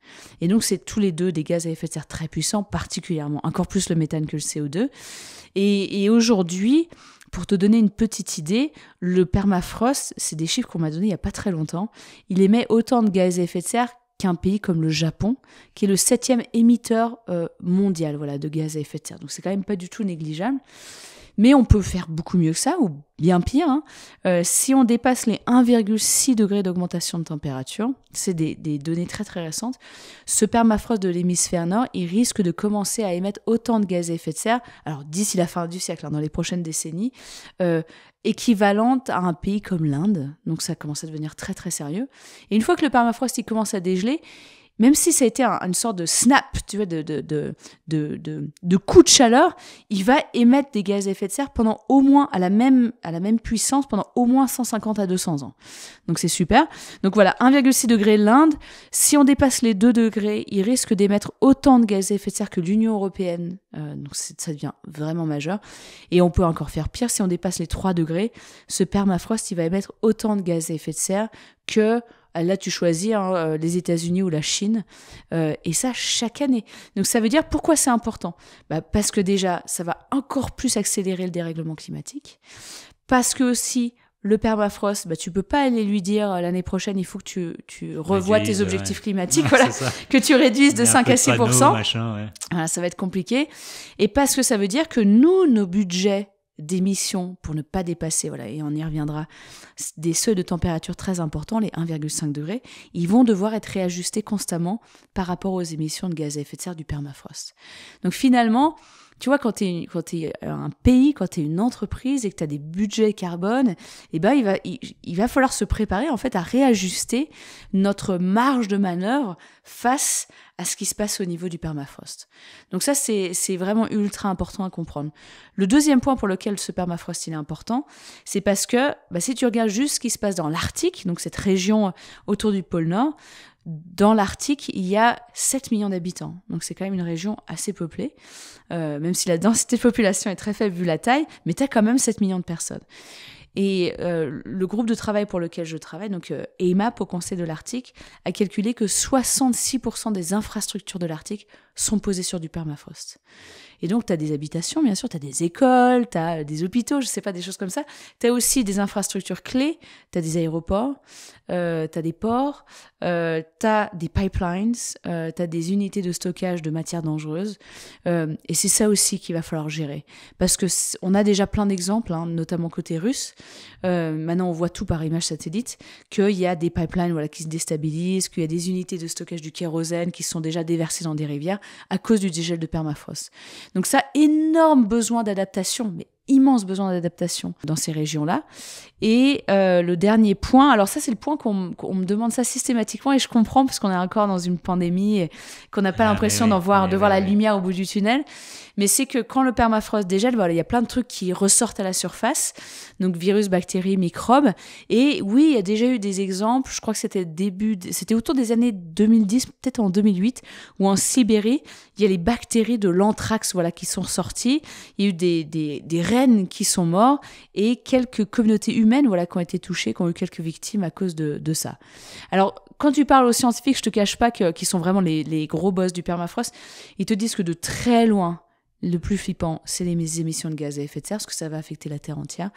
Et donc, c'est tous les deux des gaz à effet de serre très puissants, particulièrement, encore plus le méthane que le CO2. Et, aujourd'hui, pour te donner une petite idée, le permafrost, c'est des chiffres qu'on m'a donnés il n'y a pas très longtemps, il émet autant de gaz à effet de serre qu'un pays comme le Japon, qui est le septième émetteur euh, mondial voilà, de gaz à effet de serre. Donc c'est quand même pas du tout négligeable. Mais on peut faire beaucoup mieux que ça, ou bien pire. Hein. Euh, si on dépasse les 1,6 degrés d'augmentation de température, c'est des, données très très récentes, ce permafrost de l'hémisphère nord, il risque de commencer à émettre autant de gaz à effet de serre, alors d'ici la fin du siècle, hein, dans les prochaines décennies, euh, équivalente à un pays comme l'Inde. Donc ça commence à devenir très très sérieux. Et une fois que le permafrost il commence à dégeler, même si ça a été une sorte de snap, tu vois, de, de, de, de, coup de chaleur, il va émettre des gaz à effet de serre pendant au moins, à la même, à la même puissance, pendant au moins 150 à 200 ans. Donc c'est super. Donc voilà, 1,6 degré l'Inde. Si on dépasse les 2 degrés, il risque d'émettre autant de gaz à effet de serre que l'Union européenne. Euh, donc ça devient vraiment majeur. Et on peut encore faire pire, si on dépasse les 3 degrés, ce permafrost, il va émettre autant de gaz à effet de serre que euh, là, tu choisis hein, euh, les États-Unis ou la Chine, euh, et ça chaque année. Donc ça veut dire pourquoi c'est important bah, Parce que déjà, ça va encore plus accélérer le dérèglement climatique, parce que aussi le permafrost, bah, tu peux pas aller lui dire l'année prochaine, il faut que tu, tu revois tes objectifs climatiques, voilà, que tu réduises de 5 à 6 Ça va être compliqué. Et parce que ça veut dire que nous, nos budgets d'émissions pour ne pas dépasser, voilà, et on y reviendra, des seuils de température très importants, les 1,5 degrés, ils vont devoir être réajustés constamment par rapport aux émissions de gaz à effet de serre du permafrost. Donc finalement, tu vois, quand tu es, es, un pays, quand tu es une entreprise et que tu as des budgets carbone, et eh ben, il, va, il, va falloir se préparer en fait à réajuster notre marge de manœuvre face à à ce qui se passe au niveau du permafrost. Donc ça, c'est vraiment ultra important à comprendre. Le deuxième point pour lequel ce permafrost il est important, c'est parce que bah, si tu regardes juste ce qui se passe dans l'Arctique, donc cette région euh, autour du pôle Nord, dans l'Arctique, il y a 7 millions d'habitants. Donc c'est quand même une région assez peuplée, euh, même si la densité de population est très faible vu la taille, mais tu as quand même 7 millions de personnes. Et euh, le groupe de travail pour lequel je travaille, donc euh, EMAP au Conseil de l'Arctique, a calculé que 66% des infrastructures de l'Arctique sont posées sur du permafrost. Et donc, tu as des habitations, bien sûr, tu as des écoles, tu as des hôpitaux, je sais pas, des choses comme ça. Tu as aussi des infrastructures clés, tu as des aéroports, euh, tu as des ports, euh, tu as des pipelines, euh, tu as des unités de stockage de matières dangereuses. et c'est ça aussi qu'il va falloir gérer. Parce que on a déjà plein d'exemples, hein, notamment côté russe. maintenant, on voit tout par image satellite, qu'il y a des pipelines voilà, qui se déstabilisent, qu'il y a des unités de stockage du kérosène qui sont déjà déversées dans des rivières à cause du dégel de permafrost. Donc ça, énorme besoin d'adaptation, mais immense besoin d'adaptation dans ces régions-là. Et euh, le dernier point, alors ça c'est le point qu'on me demande ça systématiquement et je comprends parce qu'on est encore dans une pandémie et qu'on n'a pas ah, l'impression d'en voir, de voir la lumière au bout du tunnel. Mais c'est que quand le permafrost dégèle, voilà, il y a plein de trucs qui ressortent à la surface, donc virus, bactéries, microbes. Et oui, il y a déjà eu des exemples, je crois que c'était début, c'était autour des années 2010, peut-être en 2008, où en Sibérie, il y a les bactéries de l'anthrax voilà, qui sont sorties. Il y a eu des, des, des rennes qui sont morts et quelques communautés humaines voilà, qui ont été touchées, qui ont eu quelques victimes à cause de, de ça. Alors, quand tu parles aux scientifiques, je te cache pas qu'ils sont vraiment les, les gros boss du permafrost, ils te disent que de très loin, le plus flippant, c'est les émissions de gaz à effet de serre, parce que ça va affecter la Terre entière.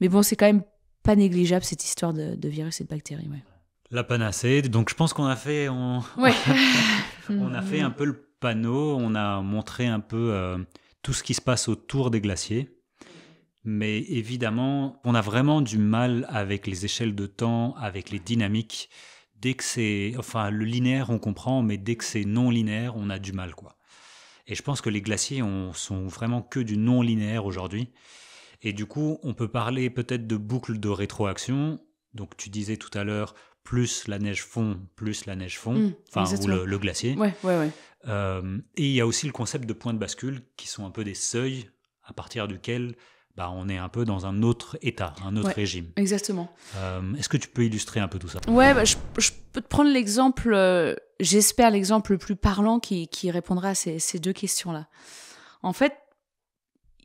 Mais bon, c'est quand même pas négligeable cette histoire de, virus et de bactéries. La panacée. Donc je pense qu'on a fait, on, a fait un peu le panneau, on a montré un peu euh, tout ce qui se passe autour des glaciers. Mais évidemment, on a vraiment du mal avec les échelles de temps, avec les dynamiques. Dès que c'est, enfin, le linéaire, on comprend, mais dès que c'est non linéaire, on a du mal, quoi. Et je pense que les glaciers ne sont vraiment que du non linéaire aujourd'hui. Et du coup, on peut parler peut-être de boucle de rétroaction. Donc tu disais tout à l'heure, plus la neige fond, plus la neige fond, mmh, enfin, ou le, glacier. Ouais, ouais, ouais. Euh, et il y a aussi le concept de points de bascule qui sont un peu des seuils à partir duquel bah, on est un peu dans un autre État, un autre régime. Exactement. Euh, est-ce que tu peux illustrer un peu tout ça Ouais, bah, je, peux te prendre l'exemple, euh, j'espère l'exemple le plus parlant qui, répondra à ces, ces deux questions-là. En fait,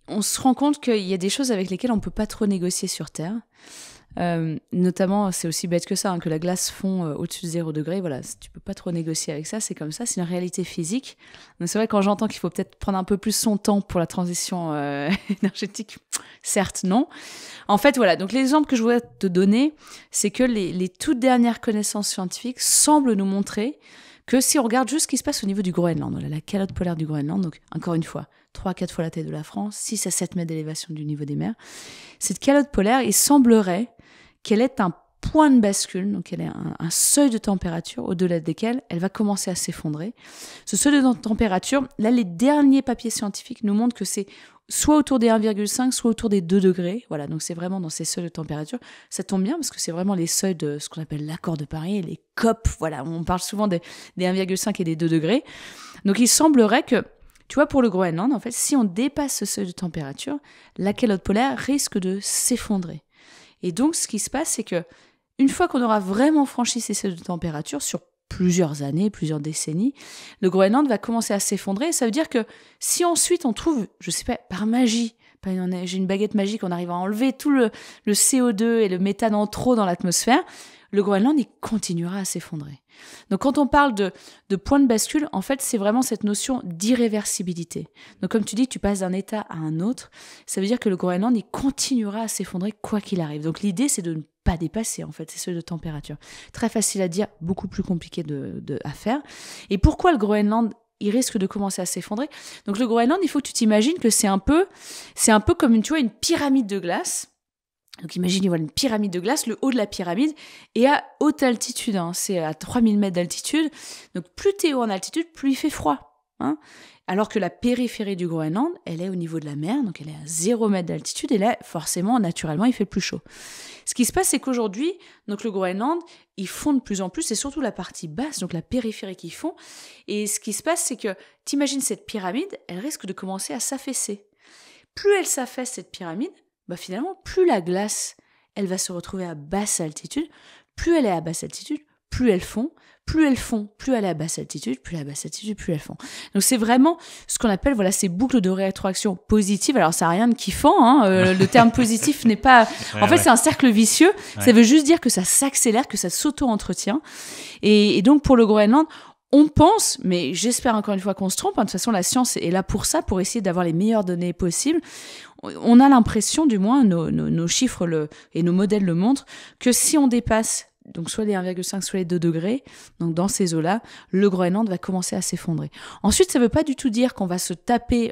on se rend compte qu'il y a des choses avec lesquelles on ne peut pas trop négocier sur Terre. Euh, notamment, c'est aussi bête que ça, hein, que la glace fond euh, au-dessus de 0 degré. Voilà, tu peux pas trop négocier avec ça, c'est comme ça, c'est une réalité physique. Mais c'est vrai, quand j'entends qu'il faut peut-être prendre un peu plus son temps pour la transition euh, énergétique, certes, non. En fait, voilà, donc l'exemple que je voulais te donner, c'est que les, les toutes dernières connaissances scientifiques semblent nous montrer que si on regarde juste ce qui se passe au niveau du Groenland, voilà, la calotte polaire du Groenland, donc encore une fois, 3-4 fois la taille de la France, 6 à 7 mètres d'élévation du niveau des mers, cette calotte polaire, il semblerait qu'elle est un point de bascule, donc elle est un, seuil de température au-delà desquels elle va commencer à s'effondrer. Ce seuil de température, là, les derniers papiers scientifiques nous montrent que c'est soit autour des 1,5, soit autour des 2 degrés. Voilà, donc c'est vraiment dans ces seuils de température. Ça tombe bien parce que c'est vraiment les seuils de ce qu'on appelle l'accord de Paris les COP. Voilà, on parle souvent des, des 1,5 et des 2 degrés. Donc il semblerait que, tu vois, pour le Groenland, en fait, si on dépasse ce seuil de température, la calotte polaire risque de s'effondrer. Et donc, ce qui se passe, c'est que une fois qu'on aura vraiment franchi ces seuils de température sur plusieurs années, plusieurs décennies, le Groenland va commencer à s'effondrer. Ça veut dire que si ensuite on trouve, je sais pas, par magie, j'ai une baguette magique, on arrive à enlever tout le, le CO2 et le méthane en trop dans l'atmosphère, le Groenland, il continuera à s'effondrer. Donc quand on parle de, point de bascule, en fait, c'est vraiment cette notion d'irréversibilité. Donc comme tu dis, tu passes d'un état à un autre, ça veut dire que le Groenland, il continuera à s'effondrer quoi qu'il arrive. Donc l'idée, c'est de ne pas dépasser, en fait, c'est celui de température. Très facile à dire, beaucoup plus compliqué de, à faire. Et pourquoi le Groenland il risque de commencer à s'effondrer. Donc le Groenland, il faut que tu t'imagines que c'est un peu, c'est un peu comme tu vois, une pyramide de glace donc imagine, il a une pyramide de glace, le haut de la pyramide, est à haute altitude, hein, c'est à 3000 mètres d'altitude. Donc plus t'es haut en altitude, plus il fait froid. Hein. Alors que la périphérie du Groenland, elle est au niveau de la mer, donc elle est à 0 mètres d'altitude, et là, forcément, naturellement, il fait plus chaud. Ce qui se passe, c'est qu'aujourd'hui, donc le Groenland, il fond de plus en plus, c'est surtout la partie basse, donc la périphérie qui fond, Et ce qui se passe, c'est que, t'imagines cette pyramide, elle risque de commencer à s'affaisser. Plus elle s'affaisse, cette pyramide, bah finalement, plus la glace, elle va se retrouver à basse altitude, plus elle est à basse altitude, plus elle fond, plus elle fond, plus elle est à basse altitude, plus à basse altitude, plus elle fond. Donc c'est vraiment ce qu'on appelle voilà ces boucles de rétroaction positives. Alors ça n'a rien de kiffant. Hein, euh, le terme positif n'est pas. En fait, c'est un cercle vicieux. Ça veut juste dire que ça s'accélère, que ça s'auto-entretient. et donc pour le Groenland, on pense, mais j'espère encore une fois qu'on se trompe, hein, de toute façon la science est là pour ça, pour essayer d'avoir les meilleures données possibles, on a l'impression, du moins, nos, chiffres le, et nos modèles le montrent, que si on dépasse donc soit les 1,5, soit les 2 degrés, donc dans ces eaux-là, le Groenland va commencer à s'effondrer. Ensuite, ça ne veut pas du tout dire qu'on va se taper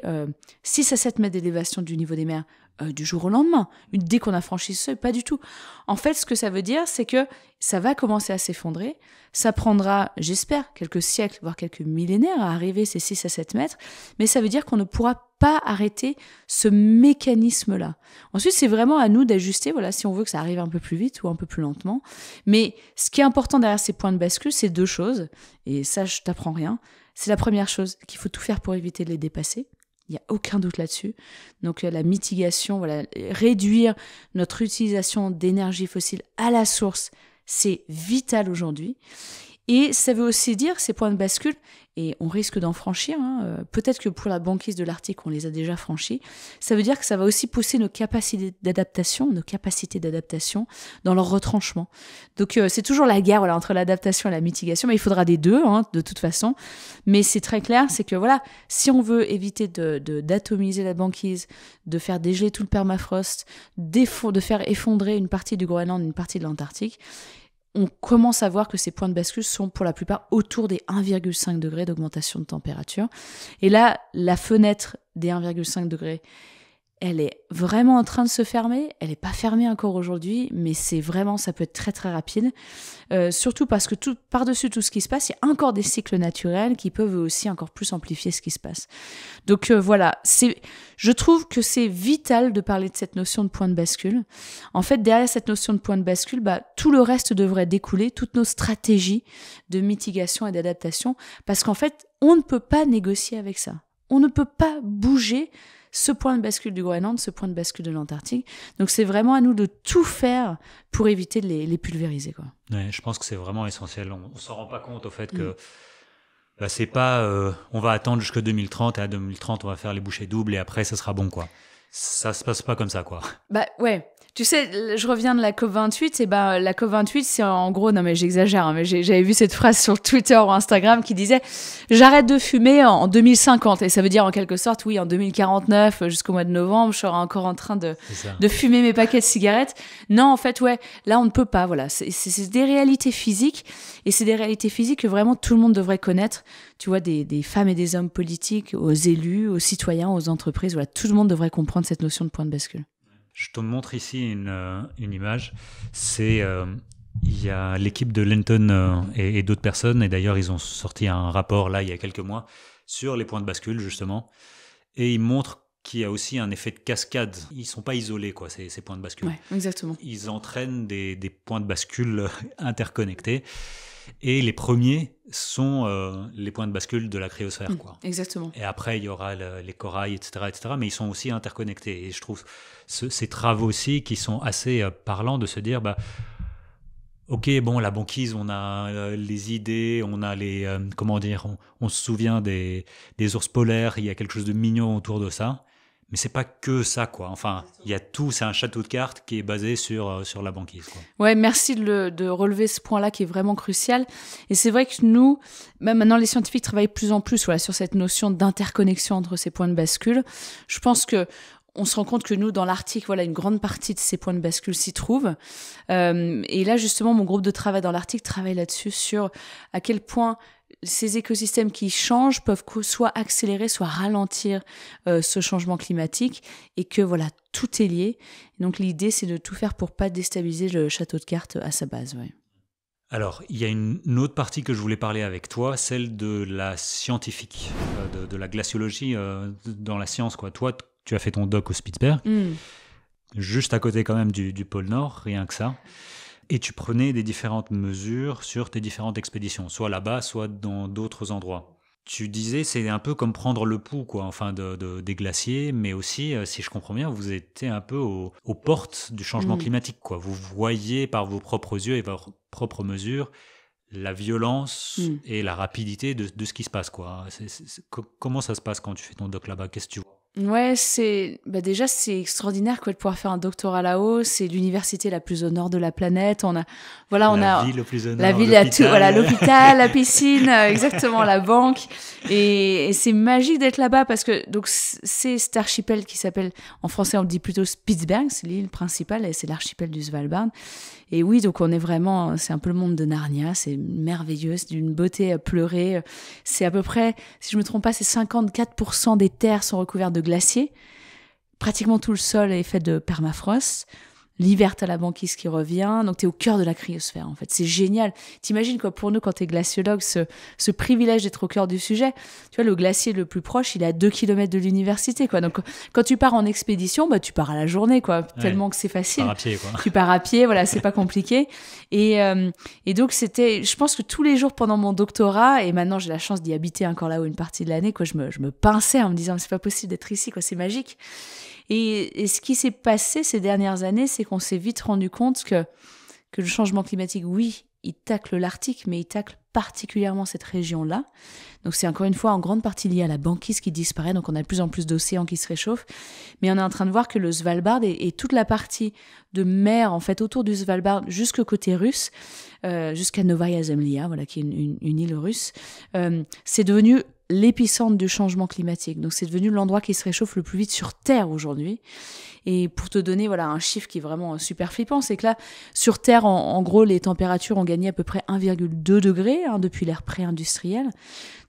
6 euh, à 7 mètres d'élévation du niveau des mers euh, du jour au lendemain, dès qu'on a franchi ce seuil, pas du tout. En fait, ce que ça veut dire, c'est que ça va commencer à s'effondrer, ça prendra, j'espère, quelques siècles, voire quelques millénaires à arriver ces 6 à 7 mètres, mais ça veut dire qu'on ne pourra pas arrêter ce mécanisme-là. Ensuite, c'est vraiment à nous d'ajuster, voilà, si on veut que ça arrive un peu plus vite ou un peu plus lentement. Mais ce qui est important derrière ces points de bascule, c'est deux choses, et ça, je t'apprends rien. C'est la première chose, qu'il faut tout faire pour éviter de les dépasser. Il n'y a aucun doute là-dessus. Donc euh, la mitigation, voilà, réduire notre utilisation d'énergie fossile à la source, c'est vital aujourd'hui. Et ça veut aussi dire, ces points de bascule, et on risque d'en franchir. Hein. Euh, peut-être que pour la banquise de l'Arctique, on les a déjà franchis. Ça veut dire que ça va aussi pousser nos capacités d'adaptation, nos capacités d'adaptation dans leur retranchement. Donc euh, c'est toujours la guerre entre l'adaptation et la mitigation, mais il faudra des deux hein, de toute façon. Mais c'est très clair, c'est que voilà, si on veut éviter d'atomiser de, la banquise, de faire dégeler tout le permafrost, de faire effondrer une partie du Groenland, une partie de l'Antarctique, on commence à voir que ces points de bascule sont pour la plupart autour des 1,5 degrés d'augmentation de température. Et là, la fenêtre des 1,5 degrés elle est vraiment en train de se fermer. Elle n'est pas fermée encore aujourd'hui, mais c'est vraiment, ça peut être très très rapide. Euh, surtout parce que tout, par-dessus tout ce qui se passe, il y a encore des cycles naturels qui peuvent aussi encore plus amplifier ce qui se passe. Donc euh, voilà, c'est, je trouve que c'est vital de parler de cette notion de point de bascule. En fait, derrière cette notion de point de bascule, bah, tout le reste devrait découler, toutes nos stratégies de mitigation et d'adaptation, parce qu'en fait, on ne peut pas négocier avec ça. On ne peut pas bouger ce point de bascule du Groenland, ce point de bascule de l'Antarctique. Donc c'est vraiment à nous de tout faire pour éviter de les, pulvériser. Quoi. Ouais, je pense que c'est vraiment essentiel. On, ne s'en rend pas compte au fait mm. que ce bah, c'est pas euh, on va attendre jusqu'à 2030 et à 2030 on va faire les bouchées doubles et après ça sera bon quoi ça se passe pas comme ça, quoi. Bah ouais. Tu sais, je reviens de la COP28, et ben la COP28, c'est en gros, non mais j'exagère, hein, mais j'avais vu cette phrase sur Twitter ou Instagram qui disait j'arrête de fumer en 2050, et ça veut dire en quelque sorte, oui, en 2049 jusqu'au mois de novembre, je serai encore en train de, de fumer mes paquets de cigarettes. Non, en fait, ouais, là on ne peut pas, voilà, c'est des réalités physiques, et c'est des réalités physiques que vraiment tout le monde devrait connaître. Tu vois, des, des femmes et des hommes politiques, aux élus, aux citoyens, aux entreprises, voilà, tout le monde devrait comprendre cette notion de point de bascule. Je te montre ici une, euh, image. C'est euh, il y a l'équipe de Lenton euh, et, d'autres personnes, et d'ailleurs ils ont sorti un rapport là il y a quelques mois sur les points de bascule justement, et ils montrent qu'il y a aussi un effet de cascade. Ils sont pas isolés quoi ces, ces points de bascule. exactement. Ils entraînent des, points de bascule interconnectés. Et les premiers sont les points de bascule de la cryosphère. Mm, quoi. Exactement. Et après, il y aura les corails, etc., etc. Mais ils sont aussi interconnectés. Et je trouve, ces travaux-ci qui sont assez euh, parlants de se dire bah, Ok, bon, la banquise, on a euh, les idées, on a les. Euh, comment dire on, se souvient des, ours polaires, il y a quelque chose de mignon autour de ça. Mais c'est pas que ça, quoi. Enfin, il y a tout, c'est un château de cartes qui est basé sur, sur la banquise. Quoi. Ouais, merci de, relever ce point-là qui est vraiment crucial. Et c'est vrai que nous, maintenant, les scientifiques travaillent plus en plus voilà, sur cette notion d'interconnexion entre ces points de bascule. Je pense que on se rend compte que nous, dans l'Arctique, voilà, une grande partie de ces points de bascule s'y trouvent. Euh, et là, justement, mon groupe de travail dans l'Arctique travaille là-dessus, sur à quel point ces écosystèmes qui changent peuvent soit accélérer, soit ralentir euh, ce changement climatique, et que voilà, tout est lié. Donc l'idée, c'est de tout faire pour pas déstabiliser le château de cartes à sa base. Alors, il y a une autre partie que je voulais parler avec toi, celle de la scientifique, euh, de, la glaciologie dans la science. Quoi. Toi, tu as fait ton doc au Spitzberg, mm. juste à côté quand même du, pôle Nord, rien que ça. Et tu prenais des différentes mesures sur tes différentes expéditions, soit là-bas, soit dans d'autres endroits. Tu disais, c'est un peu comme prendre le pouls, quoi, enfin, de, des glaciers, mais aussi, euh, si je comprends bien, vous étiez un peu aux portes du changement mm. climatique, quoi. Vous voyez par vos propres yeux et vos propres mesures la violence mm. et la rapidité de, ce qui se passe, quoi. comment ça se passe quand tu fais ton doc là-bas Qu'est-ce que tu vois Ouais, c'est bah déjà c'est extraordinaire quoi de pouvoir faire un doctorat là-haut. C'est l'université la plus au nord de la planète. On a voilà, la on a ville la ville, tout, voilà l'hôpital, la piscine, euh, exactement la banque. Et, c'est magique d'être là-bas parce que donc c'est cet archipel qui s'appelle en français on dit plutôt Spitzberg, c'est l'île principale et c'est l'archipel du Svalbard. Et oui, donc on est vraiment, c'est un peu le monde de Narnia, c'est merveilleux, c'est d'une beauté à pleurer. C'est à peu près, si je me trompe pas, c'est 54% des terres sont recouvertes de glaciers. Pratiquement tout le sol est fait de permafrost. L'hiver, t'as la banquise qui revient, donc t'es au cœur de la cryosphère, en fait. C'est génial. T'imagines, quoi, pour nous, quand t'es glaciologue, ce, privilège d'être au cœur du sujet. Tu vois, le glacier le plus proche, il est à 2 km de l'université, quoi. Donc, quand tu pars en expédition, bah, tu pars à la journée, quoi. Tellement que c'est facile. Tu pars à pied, quoi. Tu voilà, c'est pas compliqué. Euh, et, donc, c'était, je pense que tous les jours pendant mon doctorat, et maintenant, j'ai la chance d'y habiter encore là-haut une partie de l'année, quoi, je me, je pinçais en me disant, c'est pas possible d'être ici, quoi, c'est magique. Et, ce qui s'est passé ces dernières années, c'est qu'on s'est vite rendu compte que, que le changement climatique, oui, il tacle l'Arctique, mais il tacle particulièrement cette région-là. Donc c'est encore une fois en grande partie lié à la banquise qui disparaît, donc on a de plus en plus d'océans qui se réchauffent. Mais on est en train de voir que le Svalbard et, toute la partie de mer en fait autour du Svalbard jusqu'au côté russe, euh, jusqu'à Novaya Zemlya, voilà qui est une, île russe, euh, c'est devenu l'épicentre du changement climatique. Donc c'est devenu l'endroit qui se réchauffe le plus vite sur Terre aujourd'hui. Et pour te donner voilà un chiffre qui est vraiment euh, super flippant, c'est que là sur Terre en, gros les températures ont gagné à peu près 1,2 degrés hein, depuis l'ère pré-industrielle.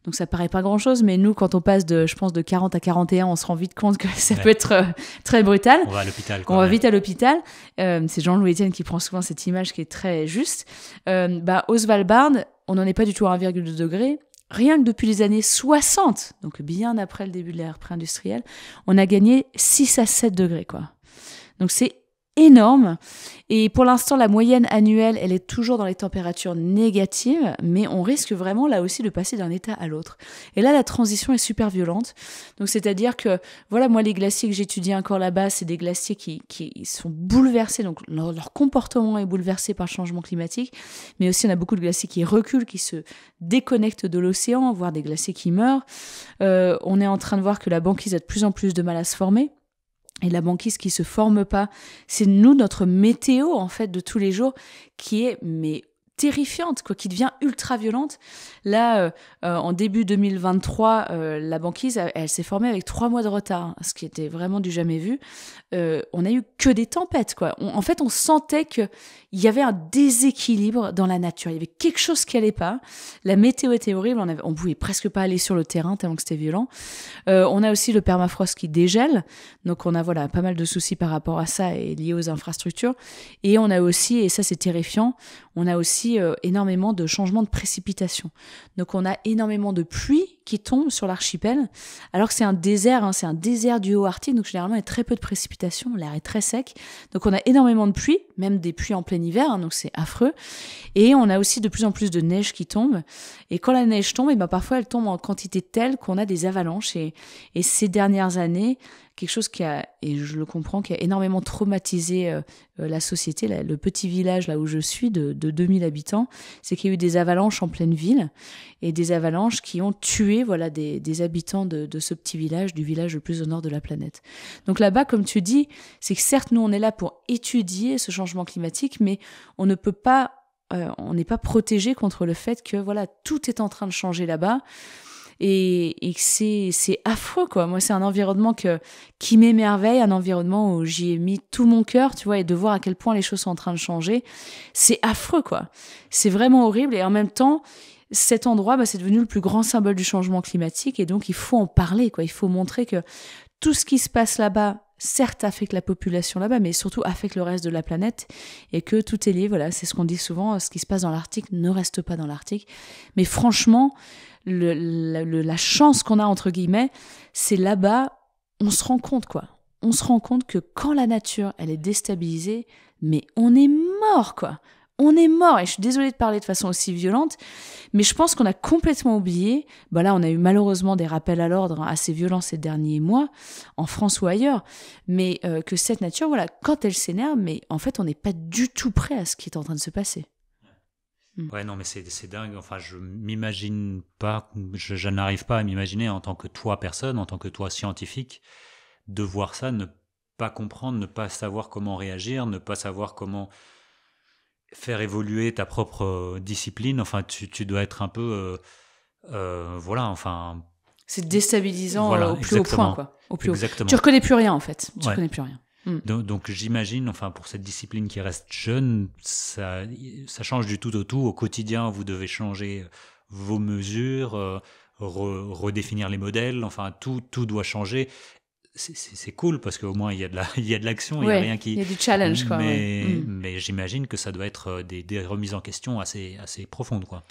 Donc ça paraît pas grand-chose, mais nous quand on passe de je pense de 40 à 41, on se rend vite compte que ça peut être euh, très brutal. On va à l'hôpital. va vite à l'hôpital. Euh, c'est Jean-Louis Etienne qui prend souvent cette image qui est très juste. bah, Oswald barn on n'en est pas du tout à 1,2 degré, rien que depuis les années 60, donc bien après le début de l'ère pré-industrielle, on a gagné 6 à 7 degrés. Quoi. Donc c'est énorme. Et pour l'instant, la moyenne annuelle, elle est toujours dans les températures négatives, mais on risque vraiment là aussi de passer d'un état à l'autre. Et là, la transition est super violente. Donc, c'est-à-dire que, voilà, moi, les glaciers que j'étudie encore là-bas, c'est des glaciers qui, qui sont bouleversés, donc leur, comportement est bouleversé par le changement climatique, mais aussi on a beaucoup de glaciers qui reculent, qui se déconnectent de l'océan, voire des glaciers qui meurent. Euh, on est en train de voir que la banquise a de plus en plus de mal à se former et la banquise qui se forme pas. C'est nous, notre météo, en fait, de tous les jours, qui est, mais terrifiante, quoi, qui devient ultra violente. Là, euh, euh, en début 2023, euh, la banquise, elle, s'est formée avec trois mois de retard, hein, ce qui était vraiment du jamais vu. on a eu que des tempêtes, quoi. en fait, on sentait qu'il y avait un déséquilibre dans la nature. Il y avait quelque chose qui n'allait pas. La météo était horrible. On, avait, on pouvait presque pas aller sur le terrain tellement que c'était violent. on a aussi le permafrost qui dégèle. Donc, on a voilà pas mal de soucis par rapport à ça et liés aux infrastructures. Et on a aussi, et ça c'est terrifiant, on a aussi euh, énormément de changements de précipitation. Donc on a énormément de pluie qui tombe sur l'archipel, alors que c'est un désert, hein, c'est un désert du haut Arctique, donc généralement il y a très peu de précipitations, l'air est très sec, donc on a énormément de pluie, même des pluies en plein hiver, hein, donc c'est affreux, et on a aussi de plus en plus de neige qui tombe, et quand la neige tombe, et eh ben parfois elle tombe en quantité telle qu'on a des avalanches, et, ces dernières années, quelque chose qui a, et je le comprends, qui a énormément traumatisé euh, euh, la société, le petit village là où je suis de, de 2000 habitants, c'est qu'il y a eu des avalanches en pleine ville et des avalanches qui ont tué voilà des, des habitants de, ce petit village, du village le plus au nord de la planète. Donc là-bas, comme tu dis, c'est que certes, nous, on est là pour étudier ce changement climatique, mais on ne peut pas, euh, on n'est pas protégé contre le fait que voilà, tout est en train de changer là-bas. Et, et que c'est, c'est affreux, quoi. Moi, c'est un environnement que, qui m'émerveille, un environnement où j'y ai mis tout mon cœur, tu vois, et de voir à quel point les choses sont en train de changer, c'est affreux, quoi. C'est vraiment horrible. Et en même temps, cet endroit, bah, c'est devenu le plus grand symbole du changement climatique et donc il faut en parler, quoi. Il faut montrer que tout ce qui se passe là-bas, certes affecte la population là-bas, mais surtout affecte le reste de la planète et que tout est lié. Voilà, c'est ce qu'on dit souvent. Ce qui se passe dans l'Arctique ne reste pas dans l'Arctique. Mais franchement, la chance qu'on a entre guillemets, c'est là-bas, on se rend compte quoi. On se rend compte que quand la nature, elle est déstabilisée, mais on est mort quoi on est mort. Et je suis désolée de parler de façon aussi violente, mais je pense qu'on a complètement oublié. Bah là, on a eu malheureusement des rappels à l'ordre assez violents ces derniers mois, en France ou ailleurs. Mais euh, que cette nature, voilà, quand elle s'énerve, mais en fait, on n'est pas du tout prêt à ce qui est en train de se passer. Ouais, hmm. non, mais c'est dingue. Enfin, je m'imagine pas, je n'arrive pas à m'imaginer en tant que toi personne, en tant que toi scientifique, de voir ça, ne pas comprendre, ne pas savoir comment réagir, ne pas savoir comment faire évoluer ta propre euh, discipline. Enfin, tu, tu dois être un peu. Euh, euh, voilà, enfin. C'est déstabilisant au plus haut point, quoi. Au plus Tu reconnais plus rien, en fait. Tu plus rien. Hmm. Donc, j'imagine, enfin, pour cette discipline qui reste jeune, ça, ça change du tout au tout. Au quotidien, vous devez changer vos mesures, redéfinir les modèles, enfin, tout, tout doit changer c'est cool parce qu'au moins il y a de la, il y a de l'action, il y a rien qui. Il y a du challenge quoi. Mais, mm. mais j'imagine que ça doit être euh, des, des, remises en question assez, assez profondes quoi.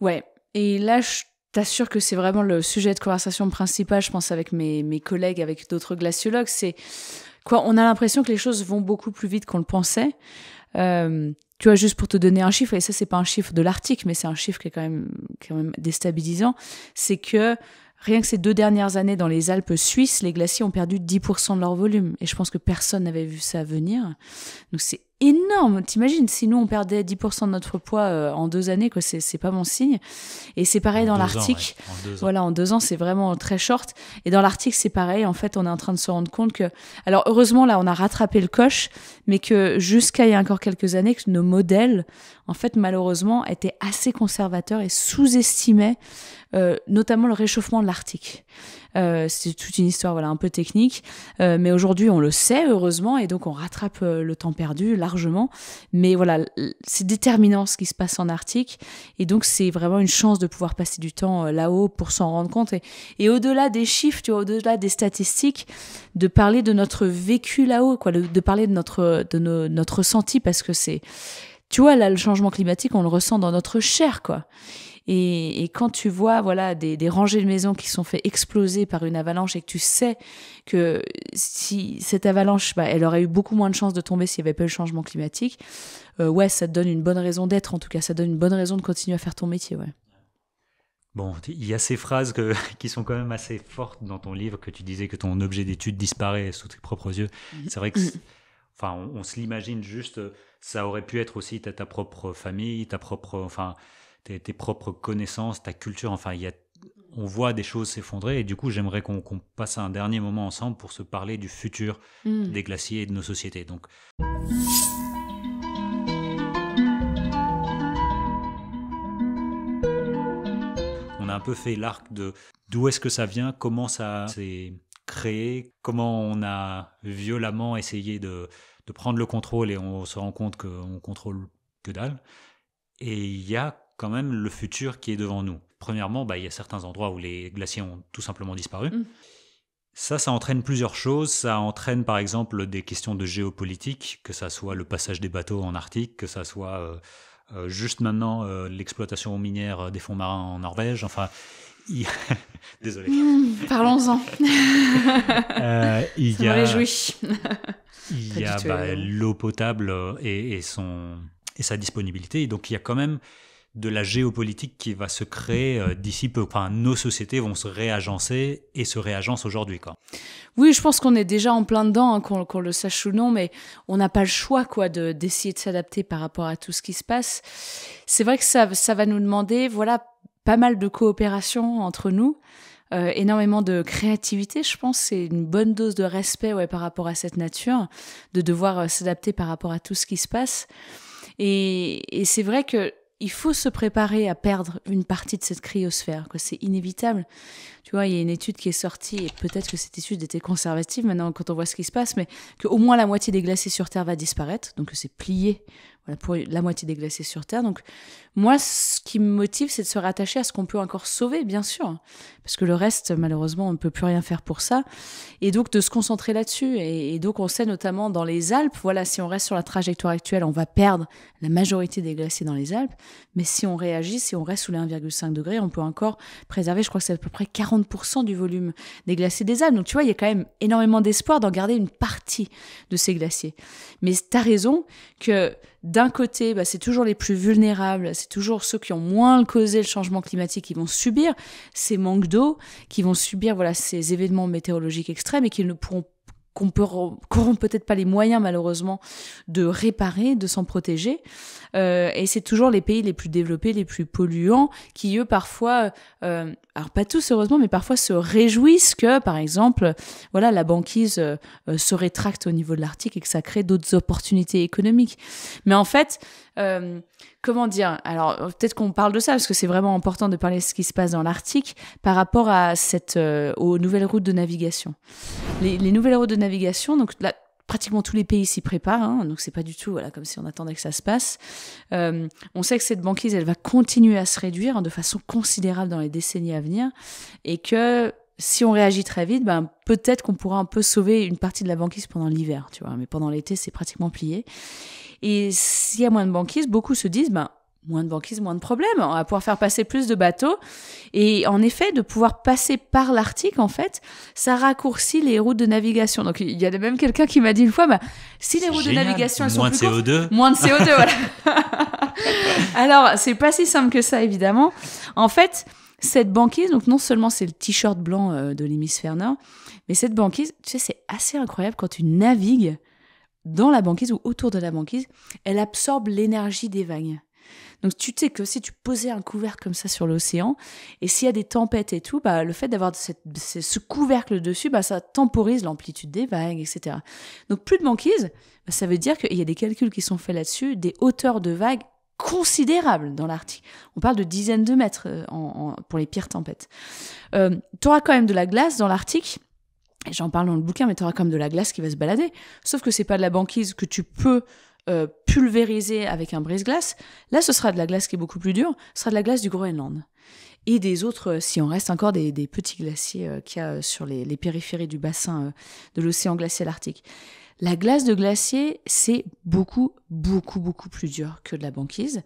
Ouais. Et là, je t'assure que c'est vraiment le sujet de conversation principal, je pense, avec mes, mes collègues, avec d'autres glaciologues. C'est quoi On a l'impression que les choses vont beaucoup plus vite qu'on le pensait. Euh, tu vois, juste pour te donner un chiffre, et ça, c'est pas un chiffre de l'article, mais c'est un chiffre qui est quand même, quand même déstabilisant, c'est que Rien que ces deux dernières années dans les Alpes suisses, les glaciers ont perdu 10% de leur volume. Et je pense que personne n'avait vu ça venir. Donc c'est énorme. T'imagines, si nous on perdait 10% de notre poids euh, en deux années, quoi, c'est, c'est pas mon signe. Et c'est pareil dans l'Arctique. voilà, en deux ans, c'est vraiment très short. Et dans l'Arctique, c'est pareil. En fait, on est en train de se rendre compte que, alors heureusement, là, on a rattrapé le coche, mais que jusqu'à il y a encore quelques années, que nos modèles, en fait, malheureusement, étaient assez conservateurs et sous-estimaient euh, notamment le réchauffement de l'Arctique. Euh, c'est toute une histoire voilà un peu technique, euh, mais aujourd'hui on le sait heureusement et donc on rattrape le temps perdu largement. Mais voilà, c'est déterminant ce qui se passe en Arctique et donc c'est vraiment une chance de pouvoir passer du temps là-haut pour s'en rendre compte et, au-delà des chiffres, tu vois, au-delà des statistiques, de parler de notre vécu là-haut, quoi, de parler de notre de notre ressenti parce que c'est tu vois, là, le changement climatique, on le ressent dans notre chair, quoi. Et, quand tu vois voilà des, rangées de maisons qui sont faites exploser par une avalanche et que tu sais que si cette avalanche, bah, elle aurait eu beaucoup moins de chances de tomber s'il n'y avait pas eu le changement climatique, euh, ouais, ça te donne une bonne raison d'être, en tout cas, ça donne une bonne raison de continuer à faire ton métier, ouais. Bon, il y a ces phrases qui sont quand même assez fortes dans ton livre, que tu disais que ton objet d'étude disparaît sous tes propres yeux. Mm-hmm. C'est vrai que, enfin, se l'imagine juste, ça aurait pu être aussi ta, ta propre famille, ta propre, enfin, tes, propres connaissances, ta culture. Enfin, il y on voit des choses s'effondrer. Et du coup, j'aimerais qu'on passe un dernier moment ensemble pour se parler du futur hmm. des glaciers et de nos sociétés. Donc. On a un peu fait l'arc de d'où est-ce que ça vient, comment ça s'est créé, comment on a violemment essayé de, de prendre le contrôle et on se rend compte qu'on contrôle que dalle. Et il y a quand même le futur qui est devant nous. Premièrement, bah, il y a certains endroits où les glaciers ont tout simplement disparu. Mm. Ça, ça entraîne plusieurs choses. Ça entraîne par exemple des questions de géopolitique, que ça soit le passage des bateaux en Arctique, que ça soit euh, euh, juste maintenant euh, l'exploitation minière des fonds marins en Norvège. Enfin, désolé. Parlons-en. il me réjouis. il y a l'eau potable et, son, et sa disponibilité. donc il y a quand même de la géopolitique qui va se créer euh, d'ici peu. Enfin, nos sociétés vont se réagencer et se réagencent aujourd'hui. Quoi. Oui, je pense qu'on est déjà en plein dedans, hein, qu'on, le sache ou non, mais on n'a pas le choix quoi, de, d'essayer de s'adapter par rapport à tout ce qui se passe. C'est vrai que ça, va nous demander voilà, pas mal de coopération entre nous. Euh, énormément de créativité, je pense, c'est une bonne dose de respect ouais, par rapport à cette nature, de devoir euh, s'adapter par rapport à tout ce qui se passe. Et, et c'est vrai que il faut se préparer à perdre une partie de cette cryosphère, que c'est inévitable. Tu vois, il y a une étude qui est sortie, et peut-être que cette étude était conservative maintenant quand on voit ce qui se passe, mais qu'au moins la moitié des glaciers sur Terre va disparaître, donc c'est plié pour la moitié des glaciers sur Terre. Donc, moi, ce qui me motive, c'est de se rattacher à ce qu'on peut encore sauver, bien sûr. Parce que le reste, malheureusement, on ne peut plus rien faire pour ça. Et donc, de se concentrer là-dessus. Et, donc, on sait notamment dans les Alpes, voilà, si on reste sur la trajectoire actuelle, on va perdre la majorité des glaciers dans les Alpes. Mais si on réagit, si on reste sous les 1,5 degrés, on peut encore préserver, je crois que c'est à peu près 40% du volume des glaciers des Alpes. Donc, tu vois, il y a quand même énormément d'espoir d'en garder une partie de ces glaciers. Mais tu as raison que d'un côté, bah, c'est toujours les plus vulnérables, c'est toujours ceux qui ont moins causé le changement climatique qui vont subir ces manques d'eau, qui vont subir voilà ces événements météorologiques extrêmes et qu'ils ne pourront qu'on peut, peut-être pas les moyens malheureusement de réparer, de s'en protéger. Euh, et c'est toujours les pays les plus développés, les plus polluants, qui eux parfois euh, alors pas tous heureusement, mais parfois se réjouissent que, par exemple, voilà, la banquise euh, euh, se rétracte au niveau de l'Arctique et que ça crée d'autres opportunités économiques. Mais en fait, euh, comment dire Alors peut-être qu'on parle de ça parce que c'est vraiment important de parler de ce qui se passe dans l'Arctique par rapport à cette aux nouvelles routes de navigation. Les, les nouvelles routes de navigation, donc là, pratiquement tous les pays s'y préparent, hein, donc c'est pas du tout voilà, comme si on attendait que ça se passe. Euh, on sait que cette banquise, elle va continuer à se réduire hein, de façon considérable dans les décennies à venir, et que si on réagit très vite, ben, peut-être qu'on pourra un peu sauver une partie de la banquise pendant l'hiver, tu vois, mais pendant l'été, c'est pratiquement plié. Et s'il y a moins de banquise, beaucoup se disent, ben, moins de banquise, moins de problèmes. On hein, va pouvoir faire passer plus de bateaux. Et en effet, de pouvoir passer par l'Arctique, en fait, ça raccourcit les routes de navigation. Donc, il y a même quelqu'un qui m'a dit une fois, bah, si les routes de navigation, elles sont plus de CO2. moins de CO2, voilà. Alors, c'est pas si simple que ça, évidemment. En fait, cette banquise, donc non seulement c'est le t-shirt blanc euh, de l'hémisphère nord, mais cette banquise, tu sais, c'est assez incroyable quand tu navigues dans la banquise ou autour de la banquise, elle absorbe l'énergie des vagues. Donc tu sais que si tu posais un couvercle comme ça sur l'océan, et s'il y a des tempêtes et tout, bah, le fait d'avoir ce couvercle dessus, bah, ça temporise l'amplitude des vagues, etc. Donc plus de banquise, bah, ça veut dire qu'il y a des calculs qui sont faits là-dessus, des hauteurs de vagues considérables dans l'Arctique. On parle de dizaines de mètres euh, en, pour les pires tempêtes. Euh, tu auras quand même de la glace dans l'Arctique. J'en parle dans le bouquin, mais tu auras quand même de la glace qui va se balader. Sauf que c'est pas de la banquise que tu peux euh, pulvérisé avec un brise-glace, là ce sera de la glace qui est beaucoup plus dure, ce sera de la glace du Groenland. Et des autres, euh, si on reste encore des, petits glaciers qui euh, qu'il y a sur les, les, périphéries du bassin de l'océan glacial arctique. La glace de glacier, c'est beaucoup, beaucoup, beaucoup plus dur que de la banquise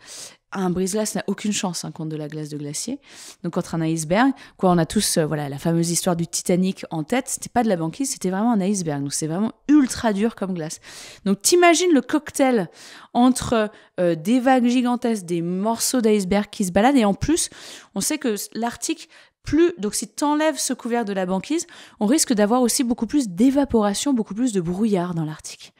un brise-glace n'a aucune chance hein, contre de la glace de glacier. Donc contre un iceberg, quoi, on a tous euh, voilà la fameuse histoire du Titanic en tête. C'était pas de la banquise, c'était vraiment un iceberg. Donc c'est vraiment ultra dur comme glace. Donc t'imagines le cocktail entre euh, des vagues gigantesques, des morceaux d'iceberg qui se baladent et en plus, on sait que l'Arctique plus, donc si t'enlèves ce couvert de la banquise, on risque d'avoir aussi beaucoup plus d'évaporation, beaucoup plus de brouillard dans l'Arctique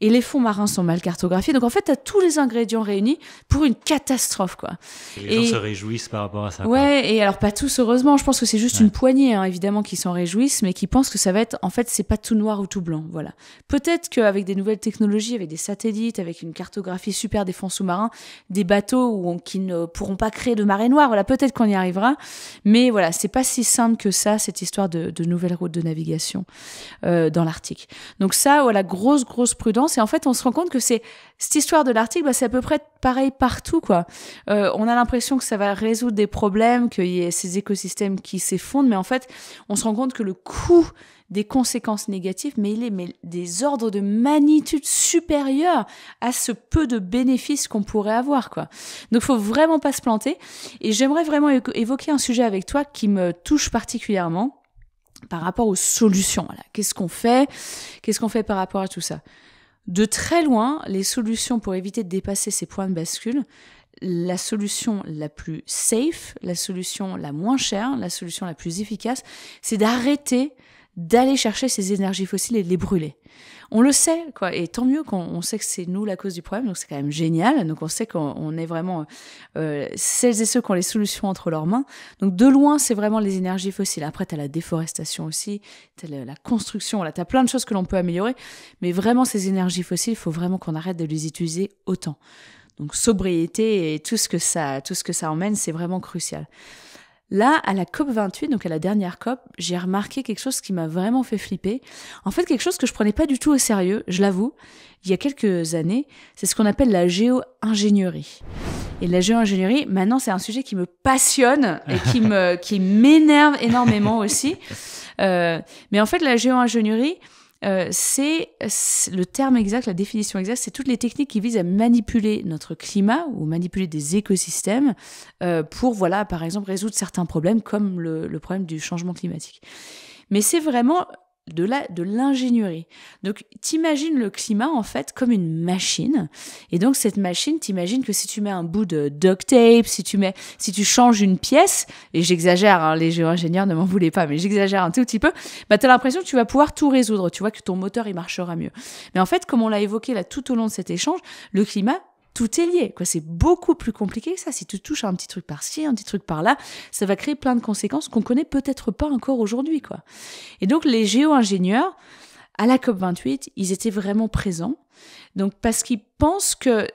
et les fonds marins sont mal cartographiés. Donc en fait, tu as tous les ingrédients réunis pour une catastrophe. Quoi. Et les gens se réjouissent par rapport à ça. Ouais, et alors pas tous, heureusement. Je pense que c'est juste une poignée, hein, évidemment, qui s'en réjouissent, mais qui pensent que ça va être, en fait, c'est pas tout noir ou tout blanc. Voilà. Peut-être qu'avec des nouvelles technologies, avec des satellites, avec une cartographie super des fonds sous-marins, des bateaux qui ne pourront pas créer de marée noire, voilà, peut-être qu'on y arrivera. Mais voilà, c'est pas si simple que ça, cette histoire de, nouvelles routes de navigation euh, dans l'Arctique. Donc ça, voilà, grosse, grosse prudence et en fait, on se rend compte que c'est cette histoire de l'article, bah, c'est à peu près pareil partout. quoi. Euh, on a l'impression que ça va résoudre des problèmes, qu'il y ait ces écosystèmes qui s'effondrent, mais en fait, on se rend compte que le coût des conséquences négatives, mais il est des ordres de magnitude supérieurs à ce peu de bénéfices qu'on pourrait avoir. quoi. Donc, faut vraiment pas se planter. Et j'aimerais vraiment évoquer un sujet avec toi qui me touche particulièrement par rapport aux solutions. Qu'est-ce qu'on fait Qu'est-ce qu'on fait par rapport à tout ça de très loin, les solutions pour éviter de dépasser ces points de bascule, la solution la plus safe, la solution la moins chère, la solution la plus efficace, c'est d'arrêter d'aller chercher ces énergies fossiles et de les brûler. On le sait, quoi, et tant mieux qu'on sait que c'est nous la cause du problème, donc c'est quand même génial. Donc on sait qu'on est vraiment euh, celles et ceux qui ont les solutions entre leurs mains. Donc de loin, c'est vraiment les énergies fossiles. Après, tu as la déforestation aussi, tu as la construction, tu as plein de choses que l'on peut améliorer, mais vraiment ces énergies fossiles, il faut vraiment qu'on arrête de les utiliser autant. Donc sobriété et tout ce que ça, tout ce que ça emmène, c'est vraiment crucial. Là, à la COP 28, donc à la dernière COP, j'ai remarqué quelque chose qui m'a vraiment fait flipper. En fait, quelque chose que je prenais pas du tout au sérieux, je l'avoue, il y a quelques années, c'est ce qu'on appelle la géo-ingénierie. Et la géo-ingénierie, maintenant, c'est un sujet qui me passionne et qui me qui m'énerve énormément aussi. Euh, mais en fait, la géo-ingénierie, euh, c'est le terme exact, la définition exacte, c'est toutes les techniques qui visent à manipuler notre climat ou manipuler des écosystèmes euh, pour, voilà, par exemple, résoudre certains problèmes comme le problème du changement climatique. Mais c'est vraiment de la de l'ingénierie. Donc t'imagines le climat en fait comme une machine et donc cette machine t'imagines que si tu mets un bout de duct tape, si tu mets si tu changes une pièce et j'exagère hein, les géo-ingénieurs ne m'en voulaient pas mais j'exagère un tout petit peu, bah tu as l'impression que tu vas pouvoir tout résoudre, tu vois que ton moteur il marchera mieux. Mais en fait comme on l'a évoqué là tout au long de cet échange, le climat tout est lié. Quoi, c'est beaucoup plus compliqué que ça. Si tu touches un petit truc par-ci, un petit truc par-là, ça va créer plein de conséquences qu'on connaît peut-être pas encore aujourd'hui, quoi. Et donc, les géo-ingénieurs, à la COP28, ils étaient vraiment présents. Donc, parce qu'ils pensent que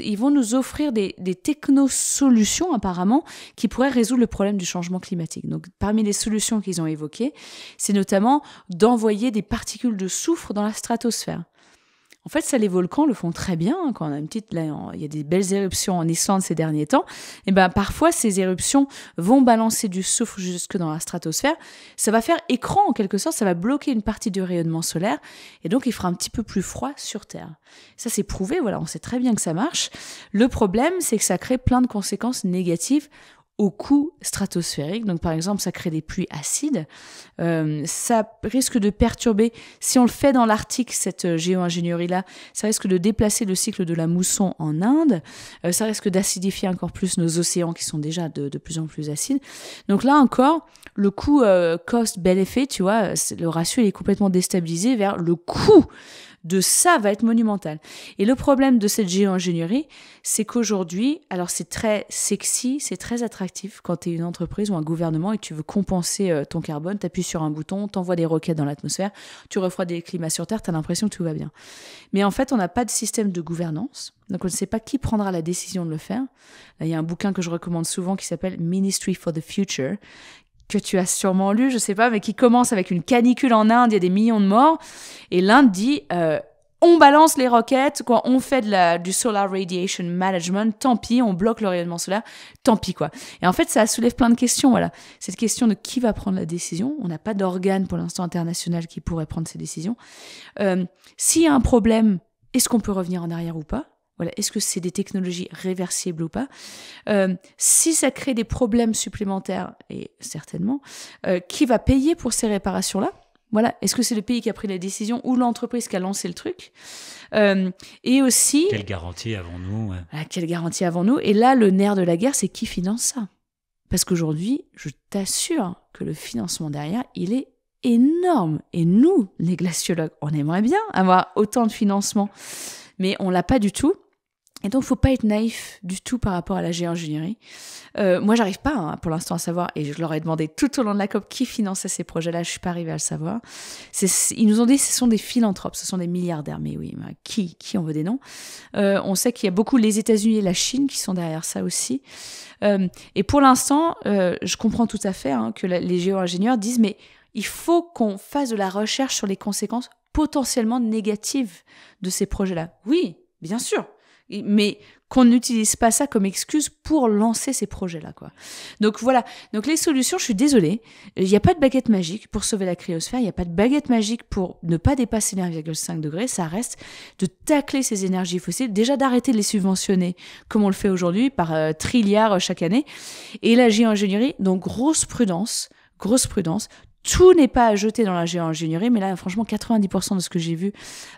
ils vont nous offrir des, des technosolutions, apparemment, qui pourraient résoudre le problème du changement climatique. Donc, parmi les solutions qu'ils ont évoquées, c'est notamment d'envoyer des particules de soufre dans la stratosphère. En fait, ça, les volcans le font très bien. Hein, quand on a une petite, il y a des belles éruptions en Islande ces derniers temps. Et ben, parfois, ces éruptions vont balancer du soufre jusque dans la stratosphère. Ça va faire écran en quelque sorte. Ça va bloquer une partie du rayonnement solaire. Et donc, il fera un petit peu plus froid sur Terre. Ça, c'est prouvé. Voilà, on sait très bien que ça marche. Le problème, c'est que ça crée plein de conséquences négatives au coût stratosphérique. Donc par exemple, ça crée des pluies acides. Euh, ça risque de perturber, si on le fait dans l'Arctique, cette euh, géo-ingénierie-là, ça risque de déplacer le cycle de la mousson en Inde. Euh, ça risque d'acidifier encore plus nos océans qui sont déjà de, plus en plus acides. Donc là encore, le coût cost-benefit, tu vois, le ratio est complètement déstabilisé vers le coût de ça va être monumental. Et le problème de cette géo-ingénierie, c'est qu'aujourd'hui, alors c'est très sexy, c'est très attractif quand tu es une entreprise ou un gouvernement et tu veux compenser euh, ton carbone, tu appuies sur un bouton, tu envoies des roquettes dans l'atmosphère, tu refroidis le climats sur Terre, tu as l'impression que tout va bien. Mais en fait, on n'a pas de système de gouvernance, donc on ne sait pas qui prendra la décision de le faire. il y a un bouquin que je recommande souvent qui s'appelle Ministry for the Future, que tu as sûrement lu, je sais pas, mais qui commence avec une canicule en Inde, il y a des millions de morts, et l'Inde dit euh, on balance les roquettes, quoi, on fait de la, du solar radiation management, tant pis, on bloque le rayonnement solaire, tant pis, quoi. Et en fait, ça soulève plein de questions, voilà. Cette question de qui va prendre la décision, on n'a pas d'organe pour l'instant international qui pourrait prendre ces décisions. Euh, s'il y a un problème, est-ce qu'on peut revenir en arrière ou pas voilà, est-ce que c'est des technologies réversibles ou pas euh, Si ça crée des problèmes supplémentaires, et certainement, euh, qui va payer pour ces réparations-là voilà, est-ce que c'est le pays qui a pris la décision ou l'entreprise qui a lancé le truc euh, Et aussi... Quelle garantie avons-nous ah, Quelle garantie avons-nous Et là, le nerf de la guerre, c'est qui finance ça Parce qu'aujourd'hui, je t'assure que le financement derrière, il est énorme. Et nous, les glaciologues, on aimerait bien avoir autant de financement mais on l'a pas du tout. Et donc, faut pas être naïf du tout par rapport à la géo Euh, moi, j'arrive pas hein, pour l'instant à savoir, et je leur ai demandé tout au long de la COP qui finançait ces projets-là. Je suis pas arrivée à le savoir. Ils nous ont dit, que ce sont des philanthropes, ce sont des milliardaires. Mais oui, qui, qui on veut des noms euh, On sait qu'il y a beaucoup les États-Unis et la Chine qui sont derrière ça aussi. Euh, et pour l'instant, euh, je comprends tout à fait hein, que les géo-ingénieurs disent, mais il faut qu'on fasse de la recherche sur les conséquences potentiellement négative de ces projets-là. Oui, bien sûr, mais qu'on n'utilise pas ça comme excuse pour lancer ces projets-là. quoi. Donc voilà, donc les solutions, je suis désolée, il n'y a pas de baguette magique pour sauver la cryosphère, il n'y a pas de baguette magique pour ne pas dépasser les 1,5 degrés, ça reste de tacler ces énergies fossiles, déjà d'arrêter de les subventionner comme on le fait aujourd'hui par euh, trilliards euh, chaque année, et la gé-ingénierie. donc grosse prudence, grosse prudence, tout n'est pas à jeter dans la géo-ingénierie, mais là, franchement, 90% de ce que j'ai vu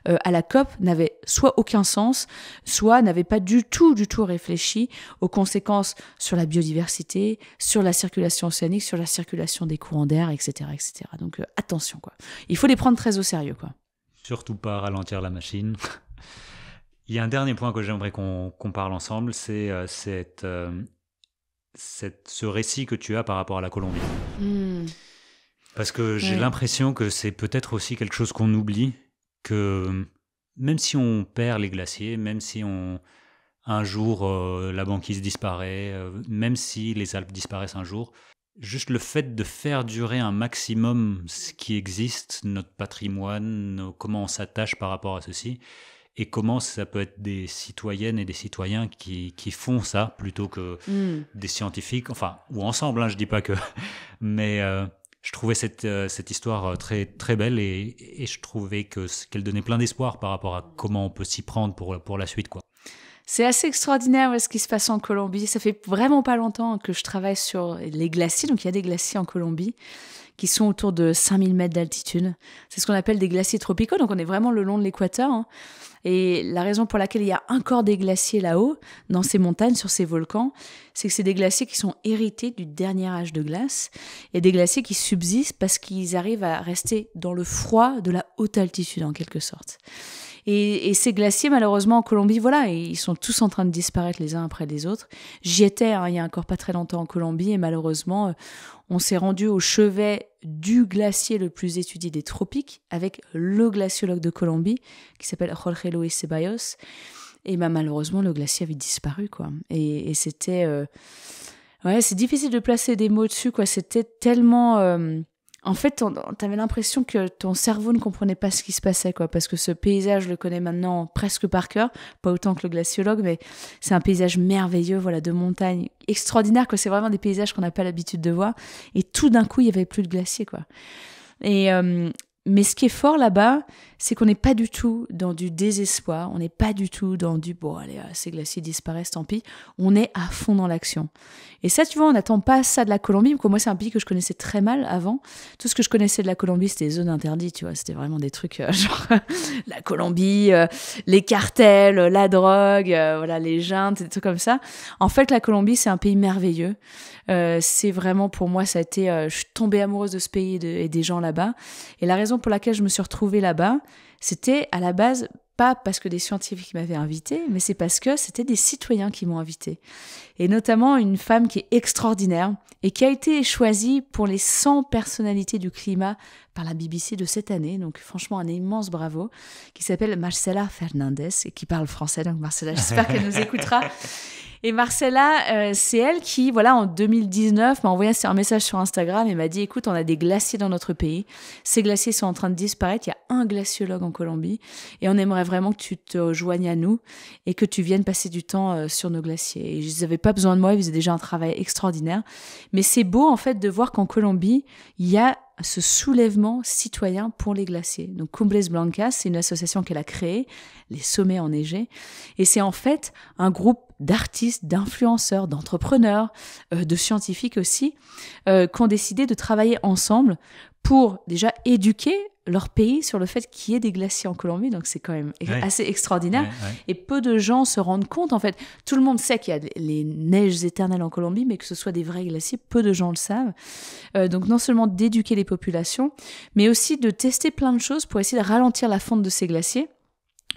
euh, à la COP n'avait soit aucun sens, soit n'avait pas du tout, du tout réfléchi aux conséquences sur la biodiversité, sur la circulation océanique, sur la circulation des courants d'air, etc., etc. Donc euh, attention, quoi. Il faut les prendre très au sérieux, quoi. Surtout pas ralentir la machine. Il y a un dernier point que j'aimerais qu'on parle ensemble, c'est euh, cette, ce récit que tu as par rapport à la Colombie. Hmm. Parce que j'ai l'impression que c'est peut-être aussi quelque chose qu'on oublie, que même si on perd les glaciers, même si on un jour euh, la banquise disparaît, euh, même si les Alpes disparaissent un jour, juste le fait de faire durer un maximum ce qui existe, notre patrimoine, comment on s'attache par rapport à ceci, et comment ça peut être des citoyennes et des citoyens qui, qui font ça plutôt que hmm. des scientifiques, enfin, ou ensemble, hein, je dis pas que, mais euh, je trouvais cette, euh, histoire euh, très, très belle et, je trouvais que qu'elle donnait plein d'espoir par rapport à comment on peut s'y prendre pour, pour la suite. quoi. C'est assez extraordinaire ce qui se passe en Colombie. Ça fait vraiment pas longtemps que je travaille sur les glaciers, donc il y a des glaciers en Colombie qui sont autour de 5000 mètres d'altitude. C'est ce qu'on appelle des glaciers tropicaux, donc on est vraiment le long de l'équateur. Hein. Et la raison pour laquelle il y a encore des glaciers là-haut, dans ces montagnes, sur ces volcans, c'est que c'est des glaciers qui sont hérités du dernier âge de glace et des glaciers qui subsistent parce qu'ils arrivent à rester dans le froid de la haute altitude en quelque sorte. Et, ces glaciers, malheureusement, en Colombie, voilà, ils sont tous en train de disparaître les uns après les autres. J'y étais hein, il y a encore pas très longtemps en Colombie et malheureusement, euh, on s'est rendu au chevet du glacier le plus étudié des tropiques avec le glaciologue de Colombie qui s'appelle Jorge Luis Ceballos. Et ben, malheureusement, le glacier avait disparu, quoi. Et, c'était. Euh, ouais, c'est difficile de placer des mots dessus, quoi. C'était tellement. Euh, en fait, t'avais l'impression que ton cerveau ne comprenait pas ce qui se passait, quoi, parce que ce paysage, je le connais maintenant presque par cœur, pas autant que le glaciologue, mais c'est un paysage merveilleux, voilà, de montagne extraordinaire, quoi. C'est vraiment des paysages qu'on n'a pas l'habitude de voir. Et tout d'un coup, il y avait plus de glacier, quoi. Et, euh, mais ce qui est fort là-bas, c'est qu'on n'est pas du tout dans du désespoir, on n'est pas du tout dans du bon, allez, euh, ces glaciers disparaissent, tant pis. On est à fond dans l'action. Et ça, tu vois, on n'attend pas ça de la Colombie, parce moi, c'est un pays que je connaissais très mal avant. Tout ce que je connaissais de la Colombie, c'était les zones interdites, tu vois, c'était vraiment des trucs euh, genre la Colombie, euh, les cartels, la drogue, voilà, les juntes, des trucs comme ça. En fait, la Colombie, c'est un pays merveilleux. Euh, c'est vraiment pour moi, ça a été, euh, je suis tombée amoureuse de ce pays et, des gens là-bas. Et la raison pour laquelle je me suis retrouvée là-bas, c'était à la base pas parce que des scientifiques m'avaient invité, mais c'est parce que c'était des citoyens qui m'ont invité. Et notamment une femme qui est extraordinaire et qui a été choisie pour les 100 personnalités du climat par la BBC de cette année. Donc franchement, un immense bravo, qui s'appelle Marcela Fernandez et qui parle français. Donc Marcela, j'espère qu'elle nous écoutera. Et Marcella, euh, c'est elle qui, voilà, en 2019, m'a envoyé un message sur Instagram et m'a dit écoute, on a des glaciers dans notre pays. Ces glaciers sont en train de disparaître. Il y a un glaciologue en Colombie et on aimerait vraiment que tu te joignes à nous et que tu viennes passer du temps euh, sur nos glaciers. Et ils n'avaient pas besoin de moi, ils faisaient déjà un travail extraordinaire. Mais c'est beau, en fait, de voir qu'en Colombie, il y a ce soulèvement citoyen pour les glaciers. Donc Cumbres Blancas, c'est une association qu'elle a créée, les sommets enneigés, et c'est en fait un groupe d'artistes, d'influenceurs, d'entrepreneurs, euh, de scientifiques aussi, euh, qui ont décidé de travailler ensemble pour déjà éduquer leur pays sur le fait qu'il y ait des glaciers en Colombie, donc c'est quand même e- assez extraordinaire. Et peu de gens se rendent compte, en fait. Tout le monde sait qu'il y a les neiges éternelles en Colombie, mais que ce soit des vrais glaciers, peu de gens le savent. Euh, donc non seulement d'éduquer les populations, mais aussi de tester plein de choses pour essayer de ralentir la fonte de ces glaciers.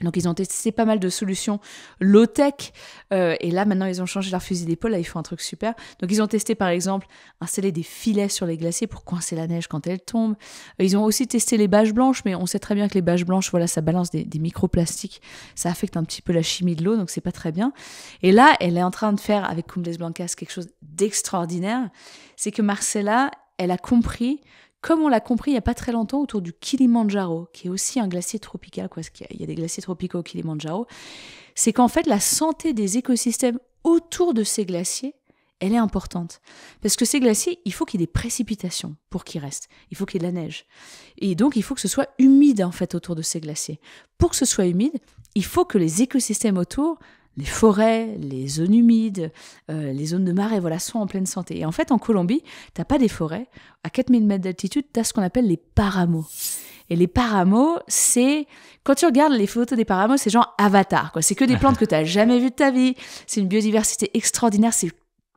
Donc ils ont testé pas mal de solutions low-tech euh, et là maintenant ils ont changé leur fusil d'épaule, là ils font un truc super. Donc ils ont testé par exemple installer des filets sur les glaciers pour coincer la neige quand elle tombe. Euh, ils ont aussi testé les bâches blanches mais on sait très bien que les bâches blanches voilà ça balance des, microplastiques, ça affecte un petit peu la chimie de l'eau donc c'est pas très bien. Et là elle est en train de faire avec Cumbres Blancas quelque chose d'extraordinaire, c'est que Marcella elle a compris comme on l'a compris il n'y a pas très longtemps autour du Kilimanjaro, qui est aussi un glacier tropical, quoi, il y a des glaciers tropicaux au Kilimanjaro, c'est qu'en fait la santé des écosystèmes autour de ces glaciers, elle est importante. Parce que ces glaciers, il faut qu'il y ait des précipitations pour qu'ils restent. Il faut qu'il y ait de la neige. Et donc, il faut que ce soit humide, en fait, autour de ces glaciers. Pour que ce soit humide, il faut que les écosystèmes autour les forêts, les zones humides, euh, les zones de marais, voilà, sont en pleine santé. Et en fait, en Colombie, t'as pas des forêts. À 4000 mètres d'altitude, tu as ce qu'on appelle les paramos. Et les paramos, c'est quand tu regardes les photos des paramos, c'est genre avatar. Quoi. C'est que des plantes que tu n'as jamais vues de ta vie. C'est une biodiversité extraordinaire. C'est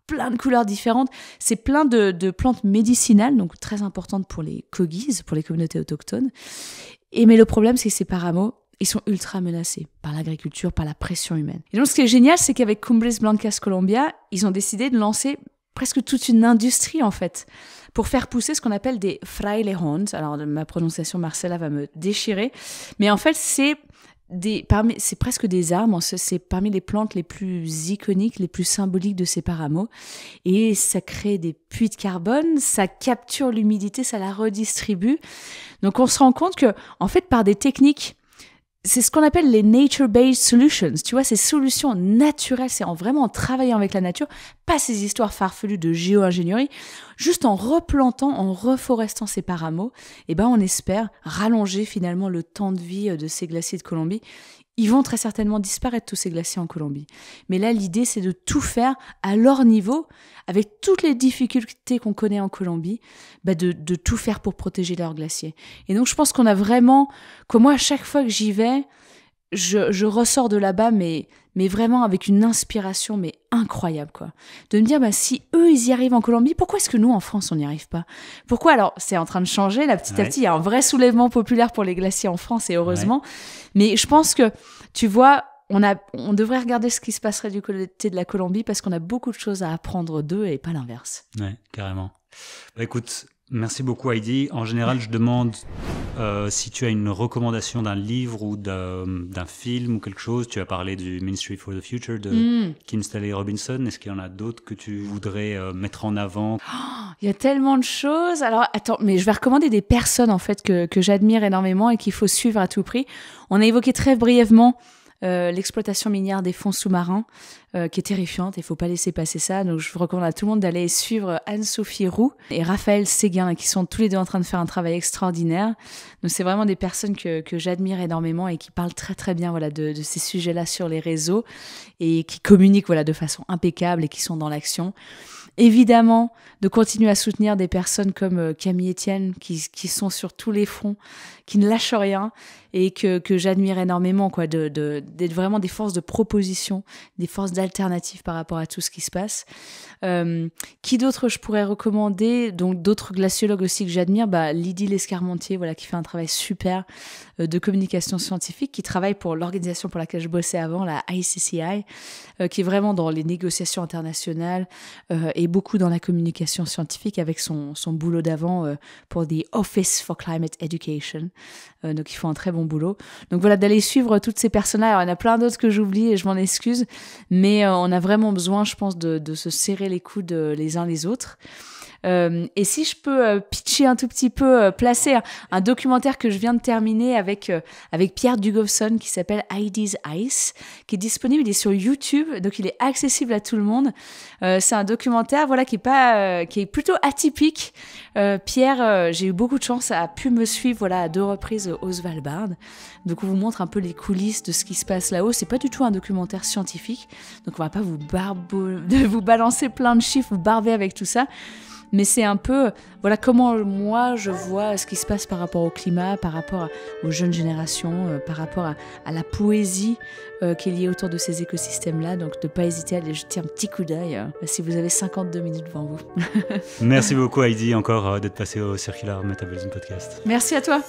plein de couleurs différentes. C'est plein de, plantes médicinales, donc très importantes pour les cogis, pour les communautés autochtones. Et mais le problème, c'est que ces paramos, ils sont ultra menacés par l'agriculture, par la pression humaine. Et donc ce qui est génial, c'est qu'avec Cumbres Blancas Colombia, ils ont décidé de lancer presque toute une industrie en fait pour faire pousser ce qu'on appelle des frailejones. Alors ma prononciation Marcella va me déchirer, mais en fait c'est des, parmi, c'est presque des arbres, c'est parmi les plantes les plus iconiques, les plus symboliques de ces paramos. Et ça crée des puits de carbone, ça capture l'humidité, ça la redistribue. Donc on se rend compte que, en fait, par des techniques c'est ce qu'on appelle les nature-based solutions. Tu vois, ces solutions naturelles, c'est en vraiment travaillant avec la nature, pas ces histoires farfelues de géo-ingénierie. Juste en replantant, en reforestant ces paramos, eh ben, on espère rallonger finalement le temps de vie euh, de ces glaciers de Colombie ils vont très certainement disparaître tous ces glaciers en Colombie. Mais là, l'idée, c'est de tout faire à leur niveau, avec toutes les difficultés qu'on connaît en Colombie, bah, de, de, tout faire pour protéger leurs glaciers. Et donc, je pense qu'on a vraiment, que moi, à chaque fois que j'y vais, je, ressors de là-bas, mais, mais vraiment avec une inspiration, mais incroyable, quoi. De me dire, bah, si eux, ils y arrivent en Colombie, pourquoi est-ce que nous, en France, on n'y arrive pas Pourquoi Alors, c'est en train de changer, là, petit à petit, il y a un vrai soulèvement populaire pour les glaciers en France, et heureusement. Mais je pense que, tu vois, on, a, on devrait regarder ce qui se passerait du côté de la Colombie, parce qu'on a beaucoup de choses à apprendre d'eux, et pas l'inverse. Ouais, carrément. Bah, écoute, Merci beaucoup Heidi. En général, je demande euh, si tu as une recommandation d'un livre ou d'un film ou quelque chose. Tu as parlé du Ministry for the Future de hmm. Kim Stanley Robinson. Est-ce qu'il y en a d'autres que tu voudrais euh, mettre en avant oh, Il y a tellement de choses. Alors attends, mais je vais recommander des personnes en fait que, que j'admire énormément et qu'il faut suivre à tout prix. On a évoqué très brièvement euh, l'exploitation minière des fonds sous-marins, euh, qui est terrifiante, il faut pas laisser passer ça. Donc je vous recommande à tout le monde d'aller suivre Anne-Sophie Roux et Raphaël Séguin, qui sont tous les deux en train de faire un travail extraordinaire. Donc c'est vraiment des personnes que, j'admire énormément et qui parlent très très bien voilà, de, ces sujets-là sur les réseaux et qui communiquent voilà, de façon impeccable et qui sont dans l'action évidemment de continuer à soutenir des personnes comme euh, Camille Etienne qui, sont sur tous les fronts qui ne lâche rien et que, que j'admire énormément, quoi, d'être vraiment des forces de proposition, des forces d'alternatives par rapport à tout ce qui se passe. Euh, qui d'autre je pourrais recommander Donc d'autres glaciologues aussi que j'admire, bah, Lydie Lescarmontier, voilà, qui fait un travail super euh, de communication scientifique, qui travaille pour l'organisation pour laquelle je bossais avant, la ICCI, euh, qui est vraiment dans les négociations internationales et beaucoup dans la communication scientifique avec son, son boulot d'avant pour The Office for Climate Education. Euh, donc, ils font un très bon boulot. Donc, voilà, d'aller suivre toutes ces personnes-là. il y en a plein d'autres que j'oublie et je m'en excuse. Mais euh, on a vraiment besoin, je pense, de se serrer les coudes euh, les uns les autres. Euh, et si je peux euh, pitcher un tout petit peu, euh, placer un documentaire que je viens de terminer avec, avec Pierre Dugovson qui s'appelle Heidi's Ice, qui est disponible, il est sur YouTube, donc il est accessible à tout le monde. c'est un documentaire voilà, qui, est pas, qui est plutôt atypique. Pierre, j'ai eu beaucoup de chance, a pu me suivre voilà, à deux reprises au Svalbard. Donc on vous montre un peu les coulisses de ce qui se passe là-haut. C'est pas du tout un documentaire scientifique, donc on va pas vous, vous balancer plein de chiffres, vous barber avec tout ça mais c'est un peu, voilà comment moi je vois ce qui se passe par rapport au climat, par rapport aux jeunes générations, euh, par rapport à, la poésie euh, qui est liée autour de ces écosystèmes-là. Donc ne pas hésiter à aller jeter un petit coup d'œil euh, si vous avez 52 minutes devant vous. Merci beaucoup Heidi encore d'être passé au Circular Metabolism Podcast. Merci à toi.